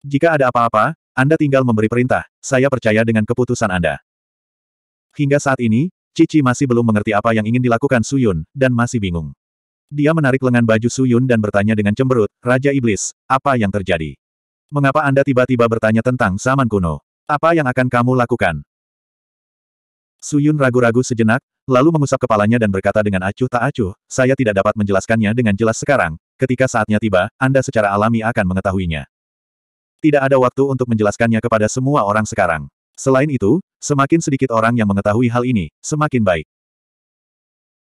Jika ada apa-apa, Anda tinggal memberi perintah, saya percaya dengan keputusan Anda. Hingga saat ini, Cici masih belum mengerti apa yang ingin dilakukan Suyun, dan masih bingung. Dia menarik lengan baju Suyun dan bertanya dengan cemberut, Raja Iblis, apa yang terjadi? Mengapa Anda tiba-tiba bertanya tentang zaman kuno? Apa yang akan kamu lakukan? Suyun ragu-ragu sejenak, lalu mengusap kepalanya dan berkata dengan acuh tak acuh, saya tidak dapat menjelaskannya dengan jelas sekarang, ketika saatnya tiba, Anda secara alami akan mengetahuinya. Tidak ada waktu untuk menjelaskannya kepada semua orang sekarang. Selain itu, semakin sedikit orang yang mengetahui hal ini, semakin baik.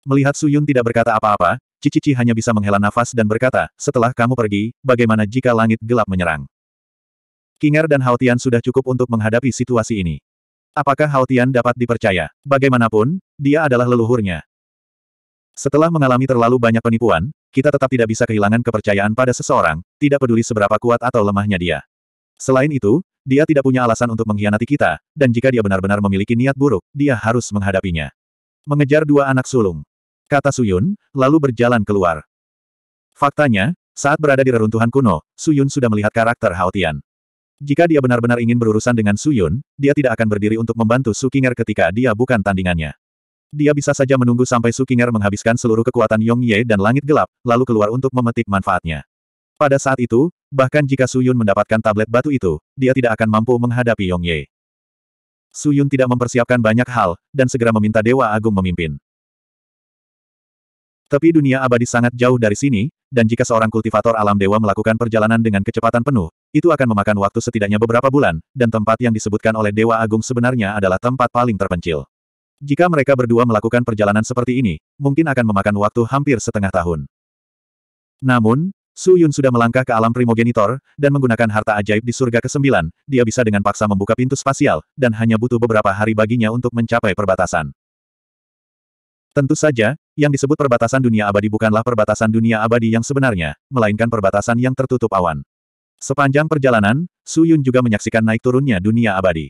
Melihat Suyun tidak berkata apa-apa, Cici hanya bisa menghela nafas dan berkata, setelah kamu pergi, bagaimana jika langit gelap menyerang? Kinger dan Haotian sudah cukup untuk menghadapi situasi ini. Apakah Haotian dapat dipercaya? Bagaimanapun, dia adalah leluhurnya. Setelah mengalami terlalu banyak penipuan, kita tetap tidak bisa kehilangan kepercayaan pada seseorang, tidak peduli seberapa kuat atau lemahnya dia. Selain itu, dia tidak punya alasan untuk mengkhianati kita, dan jika dia benar-benar memiliki niat buruk, dia harus menghadapinya. Mengejar dua anak sulung kata Suyun, lalu berjalan keluar. Faktanya, saat berada di reruntuhan kuno, Suyun sudah melihat karakter Haotian. Jika dia benar-benar ingin berurusan dengan Suyun, dia tidak akan berdiri untuk membantu Sukinger ketika dia bukan tandingannya. Dia bisa saja menunggu sampai Sukinger menghabiskan seluruh kekuatan Yong Ye dan Langit Gelap, lalu keluar untuk memetik manfaatnya. Pada saat itu, bahkan jika Suyun mendapatkan tablet batu itu, dia tidak akan mampu menghadapi Yong Ye. Suyun tidak mempersiapkan banyak hal, dan segera meminta Dewa Agung memimpin. Tapi dunia abadi sangat jauh dari sini, dan jika seorang kultivator alam dewa melakukan perjalanan dengan kecepatan penuh, itu akan memakan waktu setidaknya beberapa bulan, dan tempat yang disebutkan oleh Dewa Agung sebenarnya adalah tempat paling terpencil. Jika mereka berdua melakukan perjalanan seperti ini, mungkin akan memakan waktu hampir setengah tahun. Namun, Su Yun sudah melangkah ke alam primogenitor, dan menggunakan harta ajaib di surga ke-9, dia bisa dengan paksa membuka pintu spasial, dan hanya butuh beberapa hari baginya untuk mencapai perbatasan. Tentu saja, yang disebut perbatasan dunia abadi bukanlah perbatasan dunia abadi yang sebenarnya, melainkan perbatasan yang tertutup awan. Sepanjang perjalanan, Su Yun juga menyaksikan naik turunnya dunia abadi.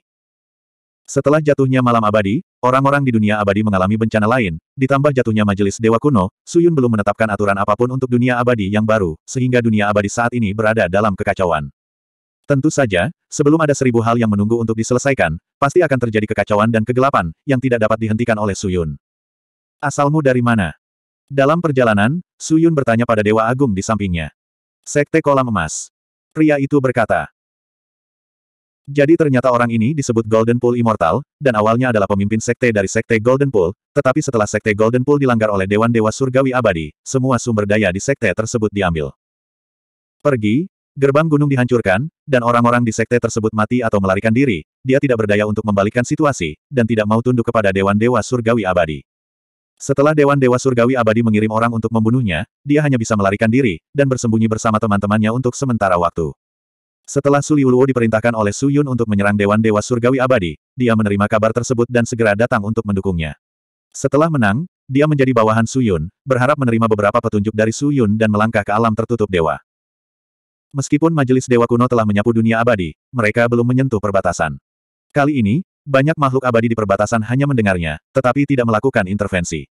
Setelah jatuhnya malam abadi, orang-orang di dunia abadi mengalami bencana lain, ditambah jatuhnya majelis dewa kuno, Su Yun belum menetapkan aturan apapun untuk dunia abadi yang baru, sehingga dunia abadi saat ini berada dalam kekacauan. Tentu saja, sebelum ada seribu hal yang menunggu untuk diselesaikan, pasti akan terjadi kekacauan dan kegelapan, yang tidak dapat dihentikan oleh Su Yun. Asalmu dari mana? Dalam perjalanan, Su Yun bertanya pada Dewa Agung di sampingnya. Sekte Kolam Emas. Pria itu berkata. Jadi ternyata orang ini disebut Golden Pool Immortal, dan awalnya adalah pemimpin sekte dari sekte Golden Pool, tetapi setelah sekte Golden Pool dilanggar oleh Dewan Dewa Surgawi Abadi, semua sumber daya di sekte tersebut diambil. Pergi, gerbang gunung dihancurkan, dan orang-orang di sekte tersebut mati atau melarikan diri, dia tidak berdaya untuk membalikkan situasi, dan tidak mau tunduk kepada Dewan Dewa Surgawi Abadi. Setelah Dewan Dewa Surgawi Abadi mengirim orang untuk membunuhnya, dia hanya bisa melarikan diri, dan bersembunyi bersama teman-temannya untuk sementara waktu. Setelah Su Liuluo diperintahkan oleh Su Yun untuk menyerang Dewan Dewa Surgawi Abadi, dia menerima kabar tersebut dan segera datang untuk mendukungnya. Setelah menang, dia menjadi bawahan Su Yun, berharap menerima beberapa petunjuk dari Su Yun dan melangkah ke alam tertutup dewa. Meskipun Majelis Dewa Kuno telah menyapu dunia abadi, mereka belum menyentuh perbatasan. Kali ini, banyak makhluk abadi di perbatasan hanya mendengarnya, tetapi tidak melakukan intervensi.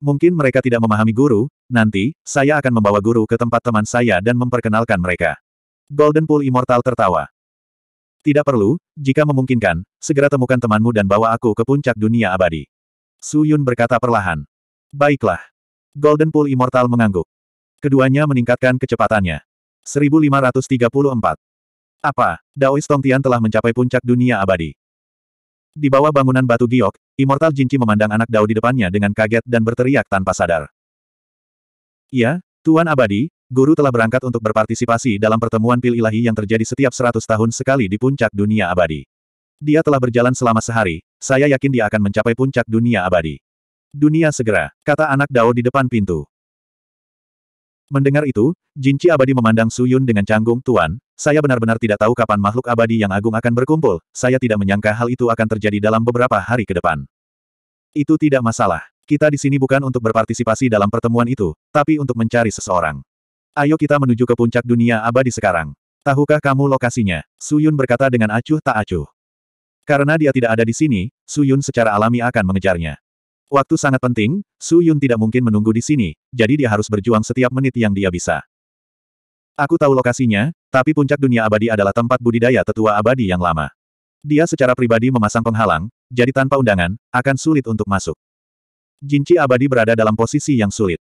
Mungkin mereka tidak memahami guru, nanti, saya akan membawa guru ke tempat teman saya dan memperkenalkan mereka. Golden Pool Immortal tertawa. Tidak perlu, jika memungkinkan, segera temukan temanmu dan bawa aku ke puncak dunia abadi. Su Yun berkata perlahan. Baiklah. Golden Pool Immortal mengangguk. Keduanya meningkatkan kecepatannya. 1534. Apa, Daoist Tongtian telah mencapai puncak dunia abadi. Di bawah bangunan batu giok, Immortal Jinchi memandang anak Dao di depannya dengan kaget dan berteriak tanpa sadar. Ya, Tuan Abadi, Guru telah berangkat untuk berpartisipasi dalam pertemuan pil ilahi yang terjadi setiap seratus tahun sekali di puncak dunia abadi. Dia telah berjalan selama sehari, saya yakin dia akan mencapai puncak dunia abadi. Dunia segera, kata anak Dao di depan pintu. Mendengar itu, Jinci abadi memandang Su Yun dengan canggung, Tuan, saya benar-benar tidak tahu kapan makhluk abadi yang agung akan berkumpul, saya tidak menyangka hal itu akan terjadi dalam beberapa hari ke depan. Itu tidak masalah. Kita di sini bukan untuk berpartisipasi dalam pertemuan itu, tapi untuk mencari seseorang. Ayo kita menuju ke puncak dunia abadi sekarang. Tahukah kamu lokasinya? Su Yun berkata dengan acuh tak acuh. Karena dia tidak ada di sini, Su Yun secara alami akan mengejarnya. Waktu sangat penting, Su Yun tidak mungkin menunggu di sini, jadi dia harus berjuang setiap menit yang dia bisa. Aku tahu lokasinya, tapi puncak dunia abadi adalah tempat budidaya tetua abadi yang lama. Dia secara pribadi memasang penghalang, jadi tanpa undangan, akan sulit untuk masuk. Jinci abadi berada dalam posisi yang sulit.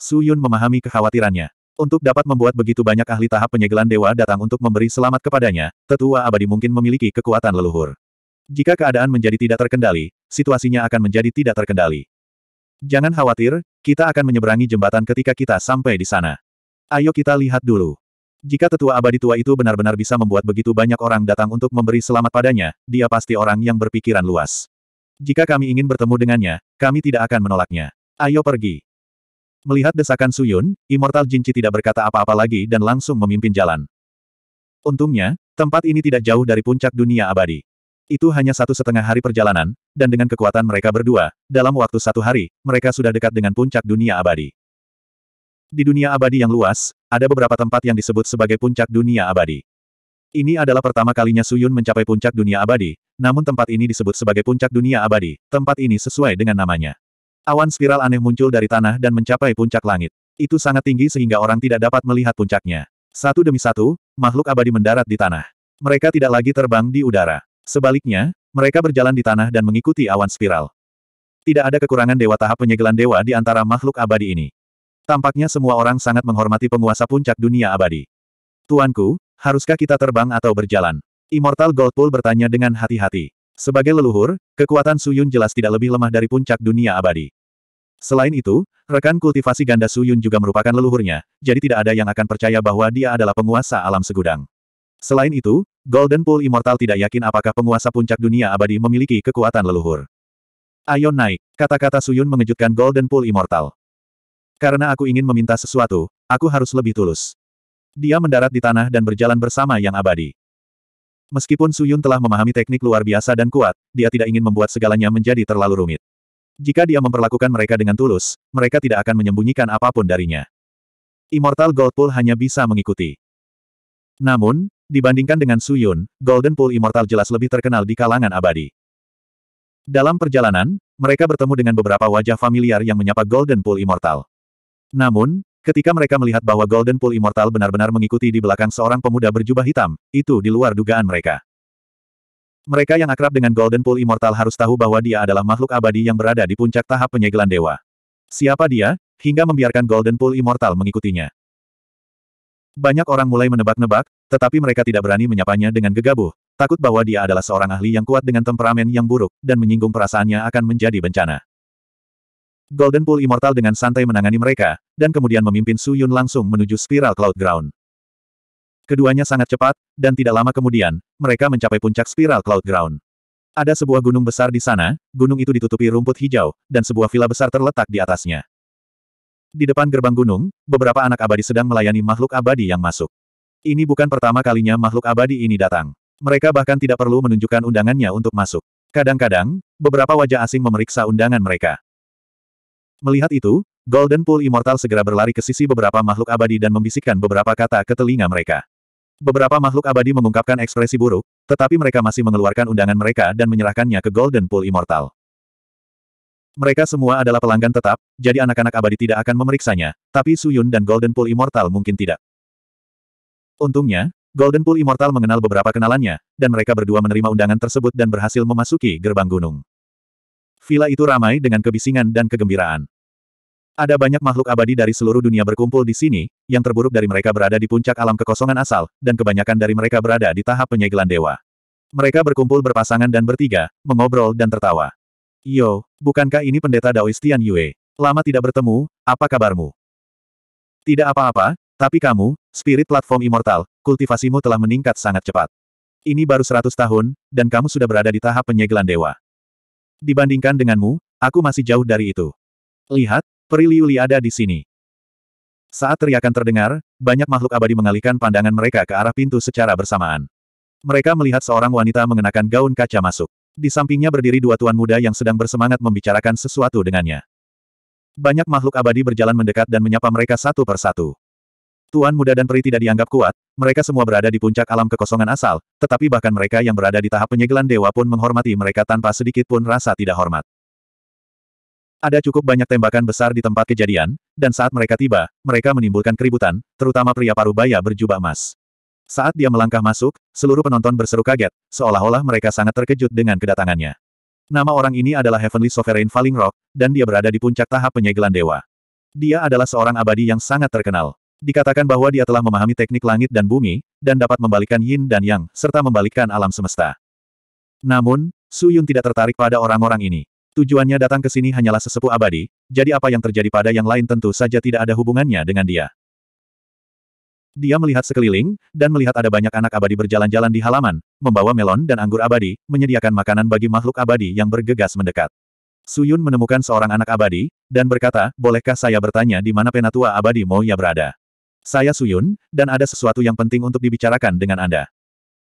Su Yun memahami kekhawatirannya. Untuk dapat membuat begitu banyak ahli tahap penyegelan dewa datang untuk memberi selamat kepadanya, tetua abadi mungkin memiliki kekuatan leluhur. Jika keadaan menjadi tidak terkendali, situasinya akan menjadi tidak terkendali. Jangan khawatir, kita akan menyeberangi jembatan ketika kita sampai di sana. Ayo kita lihat dulu. Jika tetua abadi tua itu benar-benar bisa membuat begitu banyak orang datang untuk memberi selamat padanya, dia pasti orang yang berpikiran luas. Jika kami ingin bertemu dengannya, kami tidak akan menolaknya. Ayo pergi. Melihat desakan Suyun, Immortal Jinci tidak berkata apa-apa lagi dan langsung memimpin jalan. Untungnya, tempat ini tidak jauh dari puncak dunia abadi. Itu hanya satu setengah hari perjalanan, dan dengan kekuatan mereka berdua, dalam waktu satu hari, mereka sudah dekat dengan puncak dunia abadi. Di dunia abadi yang luas, ada beberapa tempat yang disebut sebagai puncak dunia abadi. Ini adalah pertama kalinya Suyun mencapai puncak dunia abadi, namun tempat ini disebut sebagai puncak dunia abadi, tempat ini sesuai dengan namanya. Awan spiral aneh muncul dari tanah dan mencapai puncak langit. Itu sangat tinggi sehingga orang tidak dapat melihat puncaknya. Satu demi satu, makhluk abadi mendarat di tanah. Mereka tidak lagi terbang di udara. Sebaliknya, mereka berjalan di tanah dan mengikuti awan spiral. Tidak ada kekurangan dewa tahap penyegelan dewa di antara makhluk abadi ini. Tampaknya semua orang sangat menghormati penguasa puncak dunia abadi. Tuanku, haruskah kita terbang atau berjalan? Immortal Gold Pool bertanya dengan hati-hati. Sebagai leluhur, kekuatan Suyun jelas tidak lebih lemah dari puncak dunia abadi. Selain itu, rekan kultivasi ganda Suyun juga merupakan leluhurnya, jadi tidak ada yang akan percaya bahwa dia adalah penguasa alam segudang. Selain itu, Golden Pool Immortal tidak yakin apakah penguasa puncak dunia abadi memiliki kekuatan leluhur. Ayo naik, kata-kata Suyun mengejutkan Golden Pool Immortal. Karena aku ingin meminta sesuatu, aku harus lebih tulus. Dia mendarat di tanah dan berjalan bersama yang abadi. Meskipun Suyun telah memahami teknik luar biasa dan kuat, dia tidak ingin membuat segalanya menjadi terlalu rumit. Jika dia memperlakukan mereka dengan tulus, mereka tidak akan menyembunyikan apapun darinya. Immortal Gold Pool hanya bisa mengikuti. Namun, dibandingkan dengan Su Yun, Golden Pool Immortal jelas lebih terkenal di kalangan abadi. Dalam perjalanan, mereka bertemu dengan beberapa wajah familiar yang menyapa Golden Pool Immortal. Namun, ketika mereka melihat bahwa Golden Pool Immortal benar-benar mengikuti di belakang seorang pemuda berjubah hitam, itu di luar dugaan mereka. Mereka yang akrab dengan Golden Pool Immortal harus tahu bahwa dia adalah makhluk abadi yang berada di puncak tahap penyegelan dewa. Siapa dia, hingga membiarkan Golden Pool Immortal mengikutinya. Banyak orang mulai menebak-nebak, tetapi mereka tidak berani menyapanya dengan gegabah, takut bahwa dia adalah seorang ahli yang kuat dengan temperamen yang buruk, dan menyinggung perasaannya akan menjadi bencana. Golden Pool Immortal dengan santai menangani mereka, dan kemudian memimpin Su Yun langsung menuju spiral Cloud Ground. Keduanya sangat cepat, dan tidak lama kemudian, mereka mencapai puncak spiral Cloud Ground. Ada sebuah gunung besar di sana, gunung itu ditutupi rumput hijau, dan sebuah villa besar terletak di atasnya. Di depan gerbang gunung, beberapa anak abadi sedang melayani makhluk abadi yang masuk. Ini bukan pertama kalinya makhluk abadi ini datang. Mereka bahkan tidak perlu menunjukkan undangannya untuk masuk. Kadang-kadang, beberapa wajah asing memeriksa undangan mereka. Melihat itu, Golden Pool Immortal segera berlari ke sisi beberapa makhluk abadi dan membisikkan beberapa kata ke telinga mereka. Beberapa makhluk abadi mengungkapkan ekspresi buruk, tetapi mereka masih mengeluarkan undangan mereka dan menyerahkannya ke Golden Pool Immortal. Mereka semua adalah pelanggan tetap, jadi anak-anak abadi tidak akan memeriksanya, tapi Suyun dan Golden Pool Immortal mungkin tidak. Untungnya, Golden Pool Immortal mengenal beberapa kenalannya, dan mereka berdua menerima undangan tersebut dan berhasil memasuki gerbang gunung. Villa itu ramai dengan kebisingan dan kegembiraan. Ada banyak makhluk abadi dari seluruh dunia berkumpul di sini, yang terburuk dari mereka berada di puncak alam kekosongan asal, dan kebanyakan dari mereka berada di tahap penyegelan dewa. Mereka berkumpul berpasangan dan bertiga, mengobrol dan tertawa. Yo, bukankah ini pendeta Daoistian Yue? Lama tidak bertemu, apa kabarmu? Tidak apa-apa, tapi kamu, spirit platform immortal, kultivasimu telah meningkat sangat cepat. Ini baru seratus tahun, dan kamu sudah berada di tahap penyegelan dewa. Dibandingkan denganmu, aku masih jauh dari itu. Lihat, peri Liuli ada di sini. Saat teriakan terdengar, banyak makhluk abadi mengalihkan pandangan mereka ke arah pintu secara bersamaan. Mereka melihat seorang wanita mengenakan gaun kaca masuk. Di sampingnya berdiri dua tuan muda yang sedang bersemangat membicarakan sesuatu dengannya. Banyak makhluk abadi berjalan mendekat dan menyapa mereka satu per satu. Tuan muda dan peri tidak dianggap kuat, mereka semua berada di puncak alam kekosongan asal, tetapi bahkan mereka yang berada di tahap penyegelan dewa pun menghormati mereka tanpa sedikit pun rasa tidak hormat. Ada cukup banyak tembakan besar di tempat kejadian, dan saat mereka tiba, mereka menimbulkan keributan, terutama pria paruh baya berjubah emas. Saat dia melangkah masuk, seluruh penonton berseru kaget, seolah-olah mereka sangat terkejut dengan kedatangannya. Nama orang ini adalah Heavenly Sovereign Falling Rock, dan dia berada di puncak tahap penyegelan dewa. Dia adalah seorang abadi yang sangat terkenal. Dikatakan bahwa dia telah memahami teknik langit dan bumi, dan dapat membalikkan yin dan yang, serta membalikkan alam semesta. Namun, Su Yun tidak tertarik pada orang-orang ini. Tujuannya datang ke sini hanyalah sesepuh abadi, jadi apa yang terjadi pada yang lain tentu saja tidak ada hubungannya dengan dia. Dia melihat sekeliling, dan melihat ada banyak anak abadi berjalan-jalan di halaman, membawa melon dan anggur abadi, menyediakan makanan bagi makhluk abadi yang bergegas mendekat. Suyun menemukan seorang anak abadi, dan berkata, bolehkah saya bertanya di mana penatua abadi Moya berada? Saya Suyun, dan ada sesuatu yang penting untuk dibicarakan dengan Anda.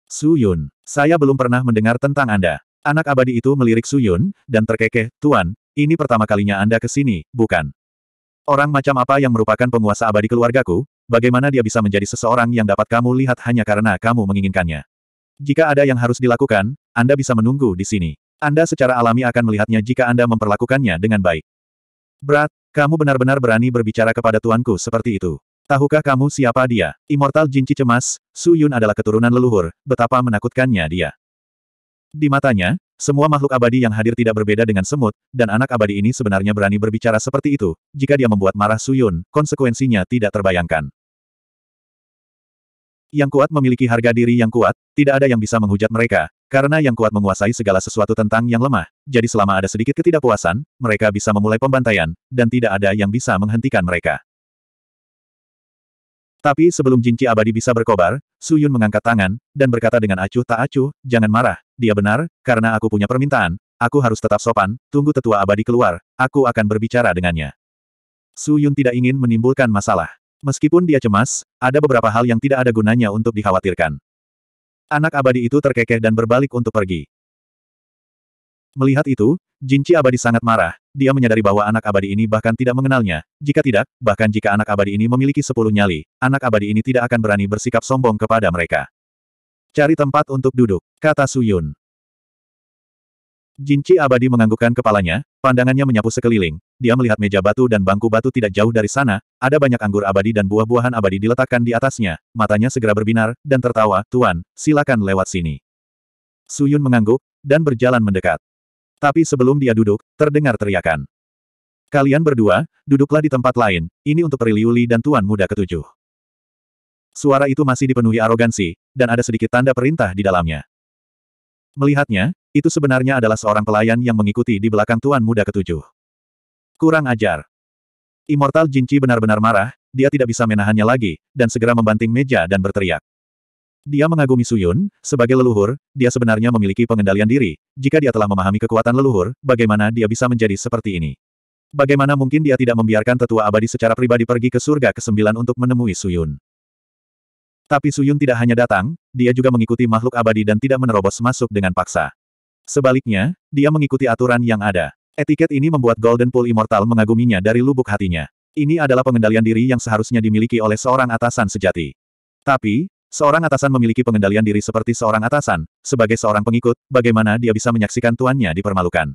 Suyun, saya belum pernah mendengar tentang Anda. Anak abadi itu melirik Suyun, dan terkekeh, Tuan, ini pertama kalinya Anda ke sini, bukan? Orang macam apa yang merupakan penguasa abadi keluargaku, bagaimana dia bisa menjadi seseorang yang dapat kamu lihat hanya karena kamu menginginkannya. Jika ada yang harus dilakukan, Anda bisa menunggu di sini. Anda secara alami akan melihatnya jika Anda memperlakukannya dengan baik. Berat, kamu benar-benar berani berbicara kepada tuanku seperti itu. Tahukah kamu siapa dia? Immortal Jinci cemas, Su Yun adalah keturunan leluhur, betapa menakutkannya dia. Di matanya, semua makhluk abadi yang hadir tidak berbeda dengan semut, dan anak abadi ini sebenarnya berani berbicara seperti itu, jika dia membuat marah Su Yun, konsekuensinya tidak terbayangkan. Yang kuat memiliki harga diri yang kuat, tidak ada yang bisa menghujat mereka, karena yang kuat menguasai segala sesuatu tentang yang lemah. Jadi selama ada sedikit ketidakpuasan, mereka bisa memulai pembantaian, dan tidak ada yang bisa menghentikan mereka. Tapi sebelum Jinci abadi bisa berkobar, Su Yun mengangkat tangan, dan berkata dengan acuh tak acuh, jangan marah, dia benar, karena aku punya permintaan, aku harus tetap sopan, tunggu tetua abadi keluar, aku akan berbicara dengannya. Su Yun tidak ingin menimbulkan masalah. Meskipun dia cemas, ada beberapa hal yang tidak ada gunanya untuk dikhawatirkan. Anak abadi itu terkekeh dan berbalik untuk pergi. Melihat itu, Jinci abadi sangat marah, dia menyadari bahwa anak abadi ini bahkan tidak mengenalnya, jika tidak, bahkan jika anak abadi ini memiliki sepuluh nyali, anak abadi ini tidak akan berani bersikap sombong kepada mereka. Cari tempat untuk duduk, kata Suyun. Jinci abadi menganggukkan kepalanya, pandangannya menyapu sekeliling, dia melihat meja batu dan bangku batu tidak jauh dari sana, ada banyak anggur abadi dan buah-buahan abadi diletakkan di atasnya, matanya segera berbinar, dan tertawa, Tuan, silakan lewat sini. Suyun mengangguk, dan berjalan mendekat. Tapi sebelum dia duduk, terdengar teriakan. Kalian berdua, duduklah di tempat lain, ini untuk Riliuli dan Tuan Muda Ketujuh. Suara itu masih dipenuhi arogansi, dan ada sedikit tanda perintah di dalamnya. Melihatnya, itu sebenarnya adalah seorang pelayan yang mengikuti di belakang Tuan Muda Ketujuh. Kurang ajar. Immortal Jinci benar-benar marah, dia tidak bisa menahannya lagi, dan segera membanting meja dan berteriak. Dia mengagumi Suyun, sebagai leluhur, dia sebenarnya memiliki pengendalian diri, jika dia telah memahami kekuatan leluhur, bagaimana dia bisa menjadi seperti ini. Bagaimana mungkin dia tidak membiarkan tetua abadi secara pribadi pergi ke surga ke-9 untuk menemui Suyun. Tapi Suyun tidak hanya datang, dia juga mengikuti makhluk abadi dan tidak menerobos masuk dengan paksa. Sebaliknya, dia mengikuti aturan yang ada. Etiket ini membuat Golden Pool Immortal mengaguminya dari lubuk hatinya. Ini adalah pengendalian diri yang seharusnya dimiliki oleh seorang atasan sejati. Tapi, seorang atasan memiliki pengendalian diri seperti seorang atasan, sebagai seorang pengikut, bagaimana dia bisa menyaksikan tuannya dipermalukan.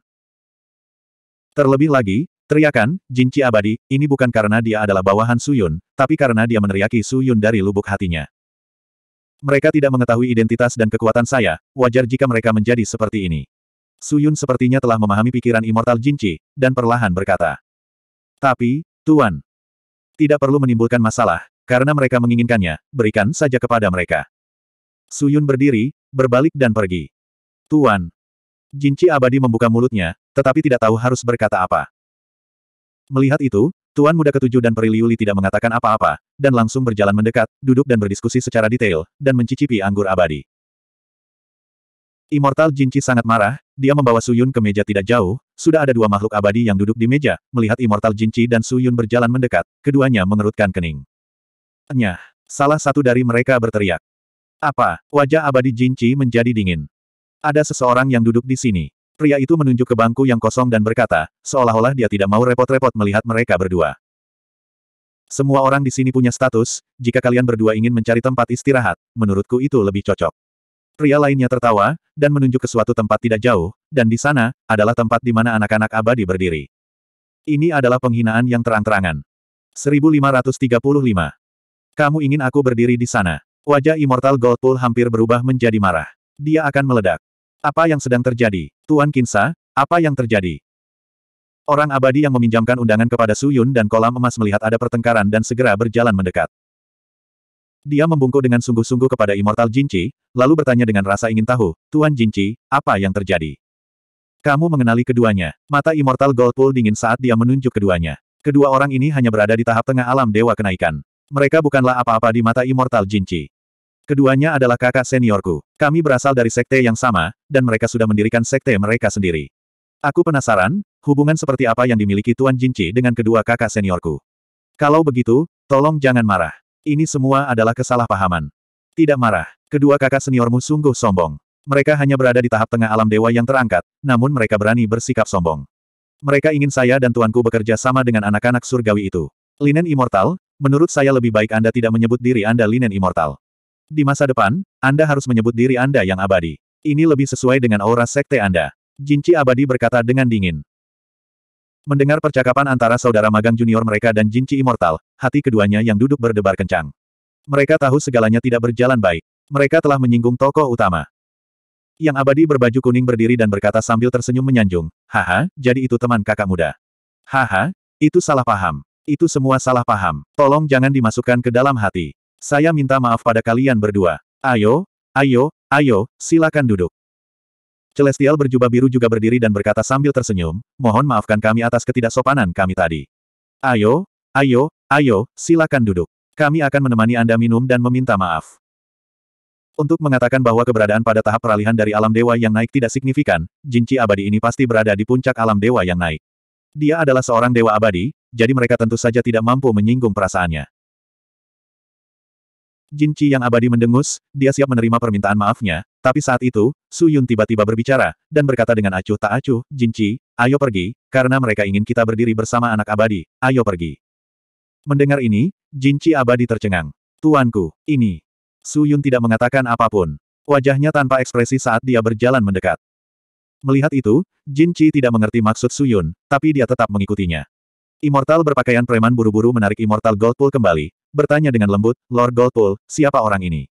Terlebih lagi, Teriakan, Jinci abadi, ini bukan karena dia adalah bawahan Suyun, tapi karena dia meneriaki Suyun dari lubuk hatinya. Mereka tidak mengetahui identitas dan kekuatan saya, wajar jika mereka menjadi seperti ini. Suyun sepertinya telah memahami pikiran Immortal Jinchi, dan perlahan berkata. Tapi, Tuan, tidak perlu menimbulkan masalah, karena mereka menginginkannya, berikan saja kepada mereka. Suyun berdiri, berbalik dan pergi. Tuan, Jinchi abadi membuka mulutnya, tetapi tidak tahu harus berkata apa. Melihat itu, Tuan Muda Ketujuh dan Peri Liuli tidak mengatakan apa-apa, dan langsung berjalan mendekat, duduk dan berdiskusi secara detail, dan mencicipi anggur abadi. Immortal Jinchi sangat marah, dia membawa Suyun ke meja tidak jauh, sudah ada dua makhluk abadi yang duduk di meja, melihat Immortal Jinchi dan Suyun berjalan mendekat, keduanya mengerutkan kening. Nyah, salah satu dari mereka berteriak. Apa, wajah abadi Jinchi menjadi dingin. Ada seseorang yang duduk di sini. Pria itu menunjuk ke bangku yang kosong dan berkata, seolah-olah dia tidak mau repot-repot melihat mereka berdua. Semua orang di sini punya status, jika kalian berdua ingin mencari tempat istirahat, menurutku itu lebih cocok. Pria lainnya tertawa, dan menunjuk ke suatu tempat tidak jauh, dan di sana, adalah tempat di mana anak-anak abadi berdiri. Ini adalah penghinaan yang terang-terangan. 1535. Kamu ingin aku berdiri di sana. Wajah Immortal Goldpool hampir berubah menjadi marah. Dia akan meledak. Apa yang sedang terjadi? Tuan Kinsa, apa yang terjadi? Orang abadi yang meminjamkan undangan kepada Suyun dan kolam emas melihat ada pertengkaran dan segera berjalan mendekat. Dia membungkuk dengan sungguh-sungguh kepada Immortal Jinchi, lalu bertanya dengan rasa ingin tahu, Tuan Jinchi, apa yang terjadi? Kamu mengenali keduanya. Mata Immortal Goldpool dingin saat dia menunjuk keduanya. Kedua orang ini hanya berada di tahap tengah alam dewa kenaikan. Mereka bukanlah apa-apa di mata Immortal Jinchi. Keduanya adalah kakak seniorku. Kami berasal dari sekte yang sama, dan mereka sudah mendirikan sekte mereka sendiri. Aku penasaran, hubungan seperti apa yang dimiliki Tuan Jinci dengan kedua kakak seniorku. Kalau begitu, tolong jangan marah. Ini semua adalah kesalahpahaman. Tidak marah. Kedua kakak seniormu sungguh sombong. Mereka hanya berada di tahap tengah alam dewa yang terangkat, namun mereka berani bersikap sombong. Mereka ingin saya dan tuanku bekerja sama dengan anak-anak surgawi itu. Linen Immortal, menurut saya lebih baik Anda tidak menyebut diri Anda Linen Immortal. Di masa depan, Anda harus menyebut diri Anda yang abadi. Ini lebih sesuai dengan aura sekte Anda. Jinci abadi berkata dengan dingin. Mendengar percakapan antara saudara magang junior mereka dan Jinci Immortal, hati keduanya yang duduk berdebar kencang. Mereka tahu segalanya tidak berjalan baik. Mereka telah menyinggung tokoh utama. Yang abadi berbaju kuning berdiri dan berkata sambil tersenyum menyanjung, Haha, jadi itu teman kakak muda. Haha, itu salah paham. Itu semua salah paham. Tolong jangan dimasukkan ke dalam hati. Saya minta maaf pada kalian berdua. Ayo, ayo, ayo, silakan duduk. Celestial berjubah biru juga berdiri dan berkata sambil tersenyum, mohon maafkan kami atas ketidaksopanan kami tadi. Ayo, ayo, ayo, silakan duduk. Kami akan menemani Anda minum dan meminta maaf. Untuk mengatakan bahwa keberadaan pada tahap peralihan dari alam dewa yang naik tidak signifikan, Jinci abadi ini pasti berada di puncak alam dewa yang naik. Dia adalah seorang dewa abadi, jadi mereka tentu saja tidak mampu menyinggung perasaannya. Jinci yang abadi mendengus, dia siap menerima permintaan maafnya, tapi saat itu, Su Yun tiba-tiba berbicara, dan berkata dengan acuh tak acuh, Jinci, ayo pergi, karena mereka ingin kita berdiri bersama anak abadi, ayo pergi. Mendengar ini, Jinci abadi tercengang. Tuanku, ini. Su Yun tidak mengatakan apapun. Wajahnya tanpa ekspresi saat dia berjalan mendekat. Melihat itu, Jin Qi tidak mengerti maksud Su Yun, tapi dia tetap mengikutinya. Immortal berpakaian preman buru-buru menarik Immortal Goldpool kembali, bertanya dengan lembut, Lord Goldpool, siapa orang ini?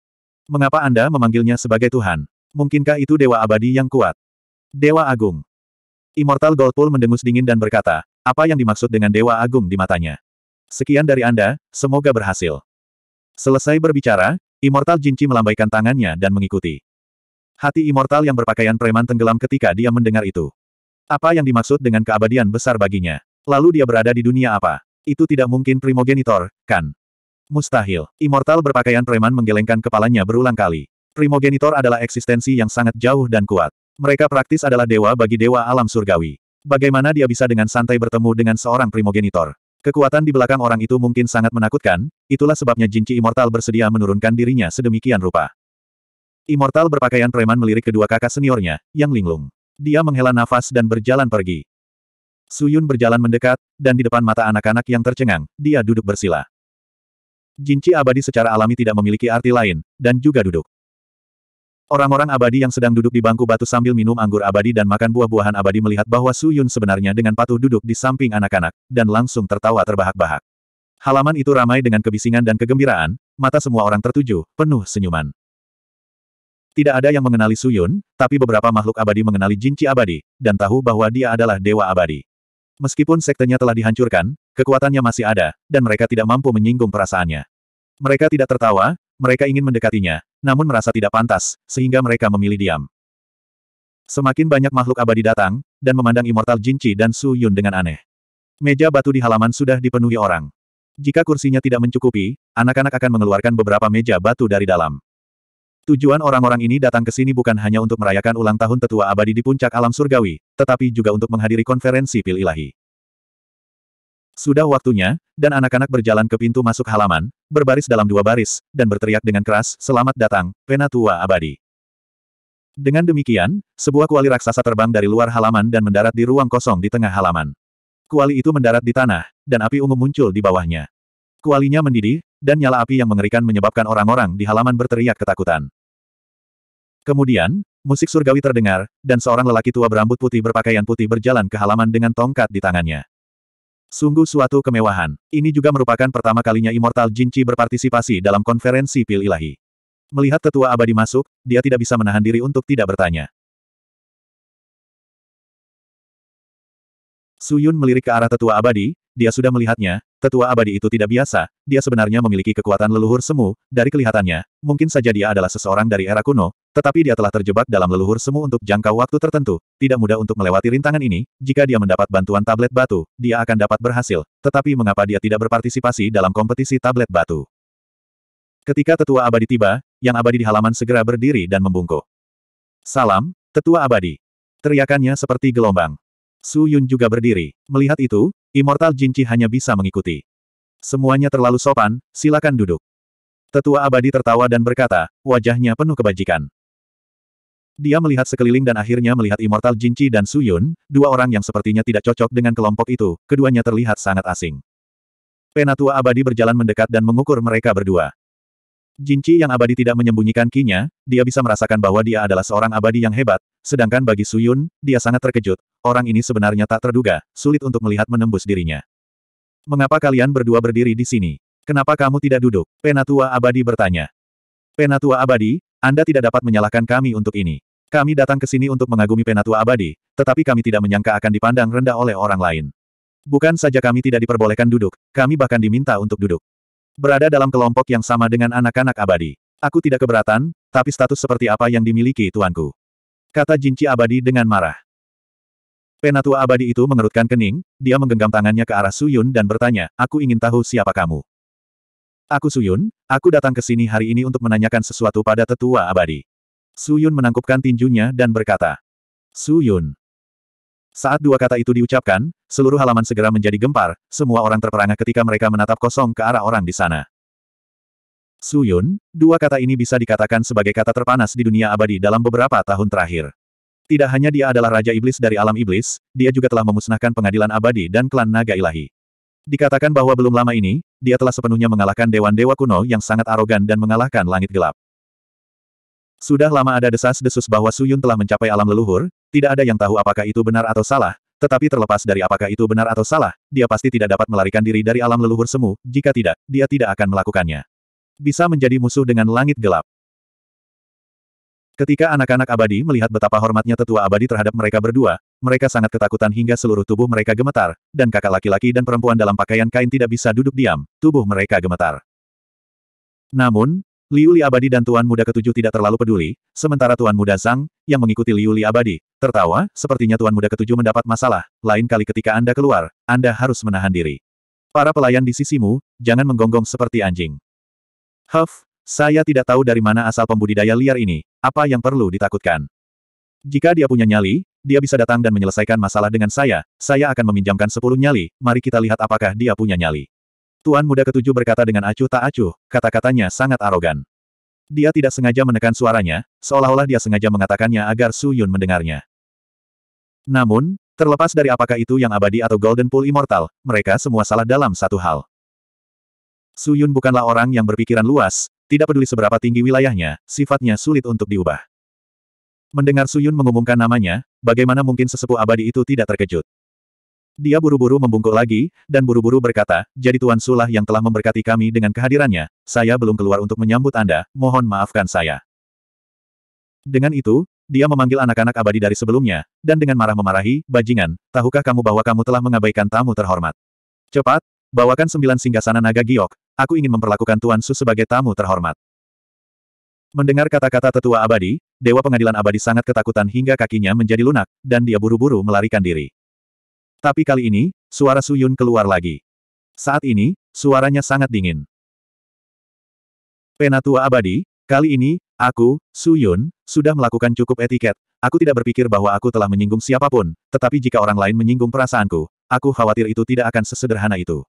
Mengapa Anda memanggilnya sebagai Tuhan? Mungkinkah itu Dewa Abadi yang kuat? Dewa Agung. Immortal Goldpool mendengus dingin dan berkata, apa yang dimaksud dengan Dewa Agung di matanya? Sekian dari Anda, semoga berhasil. Selesai berbicara, Immortal Jinchi melambaikan tangannya dan mengikuti. Hati Immortal yang berpakaian preman tenggelam ketika dia mendengar itu. Apa yang dimaksud dengan keabadian besar baginya? Lalu dia berada di dunia apa? Itu tidak mungkin primogenitor, kan? Mustahil. Immortal berpakaian preman menggelengkan kepalanya berulang kali. Primogenitor adalah eksistensi yang sangat jauh dan kuat. Mereka praktis adalah dewa bagi dewa alam surgawi. Bagaimana dia bisa dengan santai bertemu dengan seorang primogenitor? Kekuatan di belakang orang itu mungkin sangat menakutkan, itulah sebabnya Jinci Immortal bersedia menurunkan dirinya sedemikian rupa. Immortal berpakaian preman melirik kedua kakak seniornya, yang linglung. Dia menghela nafas dan berjalan pergi. Suyun berjalan mendekat, dan di depan mata anak-anak yang tercengang, dia duduk bersila. Jinci abadi secara alami tidak memiliki arti lain, dan juga duduk. Orang-orang abadi yang sedang duduk di bangku batu sambil minum anggur abadi dan makan buah-buahan abadi melihat bahwa Su Yun sebenarnya dengan patuh duduk di samping anak-anak, dan langsung tertawa terbahak-bahak. Halaman itu ramai dengan kebisingan dan kegembiraan, mata semua orang tertuju, penuh senyuman. Tidak ada yang mengenali Suyun, tapi beberapa makhluk abadi mengenali Jinci abadi, dan tahu bahwa dia adalah dewa abadi. Meskipun sektenya telah dihancurkan, kekuatannya masih ada, dan mereka tidak mampu menyinggung perasaannya. Mereka tidak tertawa, mereka ingin mendekatinya, namun merasa tidak pantas, sehingga mereka memilih diam. Semakin banyak makhluk abadi datang, dan memandang Immortal Jinchi dan Su Yun dengan aneh. Meja batu di halaman sudah dipenuhi orang. Jika kursinya tidak mencukupi, anak-anak akan mengeluarkan beberapa meja batu dari dalam. Tujuan orang-orang ini datang ke sini bukan hanya untuk merayakan ulang tahun tetua abadi di puncak alam surgawi, tetapi juga untuk menghadiri konferensi pil ilahi. Sudah waktunya, dan anak-anak berjalan ke pintu masuk halaman, berbaris dalam dua baris, dan berteriak dengan keras, Selamat datang, Penatua Abadi. Dengan demikian, sebuah kuali raksasa terbang dari luar halaman dan mendarat di ruang kosong di tengah halaman. Kuali itu mendarat di tanah, dan api ungu muncul di bawahnya. Kualinya mendidih, dan nyala api yang mengerikan menyebabkan orang-orang di halaman berteriak ketakutan. Kemudian, musik surgawi terdengar, dan seorang lelaki tua berambut putih berpakaian putih berjalan ke halaman dengan tongkat di tangannya. Sungguh suatu kemewahan. Ini juga merupakan pertama kalinya Immortal Jinchi berpartisipasi dalam konferensi Pil Ilahi. Melihat tetua abadi masuk, dia tidak bisa menahan diri untuk tidak bertanya. Suyun melirik ke arah tetua abadi, dia sudah melihatnya, tetua abadi itu tidak biasa, dia sebenarnya memiliki kekuatan leluhur semu, dari kelihatannya, mungkin saja dia adalah seseorang dari era kuno, tetapi dia telah terjebak dalam leluhur semu untuk jangka waktu tertentu. Tidak mudah untuk melewati rintangan ini, jika dia mendapat bantuan tablet batu, dia akan dapat berhasil. Tetapi mengapa dia tidak berpartisipasi dalam kompetisi tablet batu? Ketika tetua abadi tiba, yang abadi di halaman segera berdiri dan membungkuk. Salam, tetua abadi. Teriakannya seperti gelombang. Su Yun juga berdiri. Melihat itu, Immortal Jinci hanya bisa mengikuti. Semuanya terlalu sopan, silakan duduk. Tetua abadi tertawa dan berkata, wajahnya penuh kebajikan. Dia melihat sekeliling dan akhirnya melihat Immortal Jinchi dan Su Yun, dua orang yang sepertinya tidak cocok dengan kelompok itu, keduanya terlihat sangat asing. Penatua abadi berjalan mendekat dan mengukur mereka berdua. Jinchi yang abadi tidak menyembunyikan kinya, dia bisa merasakan bahwa dia adalah seorang abadi yang hebat, sedangkan bagi Su Yun, dia sangat terkejut, orang ini sebenarnya tak terduga, sulit untuk melihat menembus dirinya. Mengapa kalian berdua berdiri di sini? Kenapa kamu tidak duduk? Penatua abadi bertanya. Penatua abadi, anda tidak dapat menyalahkan kami untuk ini. Kami datang ke sini untuk mengagumi penatua abadi, tetapi kami tidak menyangka akan dipandang rendah oleh orang lain. Bukan saja kami tidak diperbolehkan duduk, kami bahkan diminta untuk duduk. Berada dalam kelompok yang sama dengan anak-anak abadi. Aku tidak keberatan, tapi status seperti apa yang dimiliki tuanku. Kata Jinci abadi dengan marah. Penatua abadi itu mengerutkan kening, dia menggenggam tangannya ke arah Suyun dan bertanya, aku ingin tahu siapa kamu. Aku Suyun, aku datang ke sini hari ini untuk menanyakan sesuatu pada tetua abadi. Suyun menangkupkan tinjunya dan berkata, Suyun. Saat dua kata itu diucapkan, seluruh halaman segera menjadi gempar, semua orang terperangah ketika mereka menatap kosong ke arah orang di sana. Suyun, dua kata ini bisa dikatakan sebagai kata terpanas di dunia abadi dalam beberapa tahun terakhir. Tidak hanya dia adalah Raja Iblis dari alam iblis, dia juga telah memusnahkan pengadilan abadi dan klan naga ilahi. Dikatakan bahwa belum lama ini, dia telah sepenuhnya mengalahkan dewan-dewa kuno yang sangat arogan dan mengalahkan langit gelap. Sudah lama ada desas-desus bahwa Suyun telah mencapai alam leluhur, tidak ada yang tahu apakah itu benar atau salah, tetapi terlepas dari apakah itu benar atau salah, dia pasti tidak dapat melarikan diri dari alam leluhur semu, jika tidak, dia tidak akan melakukannya. Bisa menjadi musuh dengan langit gelap. Ketika anak-anak abadi melihat betapa hormatnya tetua abadi terhadap mereka berdua, mereka sangat ketakutan hingga seluruh tubuh mereka gemetar, dan kakak laki-laki dan perempuan dalam pakaian kain tidak bisa duduk diam, tubuh mereka gemetar. Namun, Liu Li Abadi dan Tuan Muda Ketujuh tidak terlalu peduli, sementara Tuan Muda Zhang, yang mengikuti Liu Li Abadi, tertawa, sepertinya Tuan Muda Ketujuh mendapat masalah, lain kali ketika Anda keluar, Anda harus menahan diri. Para pelayan di sisimu, jangan menggonggong seperti anjing. Huff, saya tidak tahu dari mana asal pembudidaya liar ini, apa yang perlu ditakutkan. Jika dia punya nyali, dia bisa datang dan menyelesaikan masalah dengan saya, saya akan meminjamkan sepuluh nyali, mari kita lihat apakah dia punya nyali. Tuan muda ketujuh berkata dengan acuh tak acuh, kata-katanya sangat arogan. Dia tidak sengaja menekan suaranya, seolah-olah dia sengaja mengatakannya agar Su Yun mendengarnya. Namun, terlepas dari apakah itu yang abadi atau Golden Pool Immortal, mereka semua salah dalam satu hal. Su Yun bukanlah orang yang berpikiran luas, tidak peduli seberapa tinggi wilayahnya, sifatnya sulit untuk diubah. Mendengar Suyun mengumumkan namanya, bagaimana mungkin sesepuh abadi itu tidak terkejut. Dia buru-buru membungkuk lagi, dan buru-buru berkata, jadi Tuan Sulah yang telah memberkati kami dengan kehadirannya, saya belum keluar untuk menyambut Anda, mohon maafkan saya. Dengan itu, dia memanggil anak-anak abadi dari sebelumnya, dan dengan marah memarahi, bajingan, tahukah kamu bahwa kamu telah mengabaikan tamu terhormat? Cepat, bawakan sembilan singgasana naga giok, aku ingin memperlakukan Tuan Su sebagai tamu terhormat. Mendengar kata-kata tetua abadi, Dewa Pengadilan Abadi sangat ketakutan hingga kakinya menjadi lunak, dan dia buru-buru melarikan diri. Tapi kali ini, suara Suyun keluar lagi. Saat ini, suaranya sangat dingin. Penatua abadi, kali ini, aku, Suyun, sudah melakukan cukup etiket. Aku tidak berpikir bahwa aku telah menyinggung siapapun, tetapi jika orang lain menyinggung perasaanku, aku khawatir itu tidak akan sesederhana itu.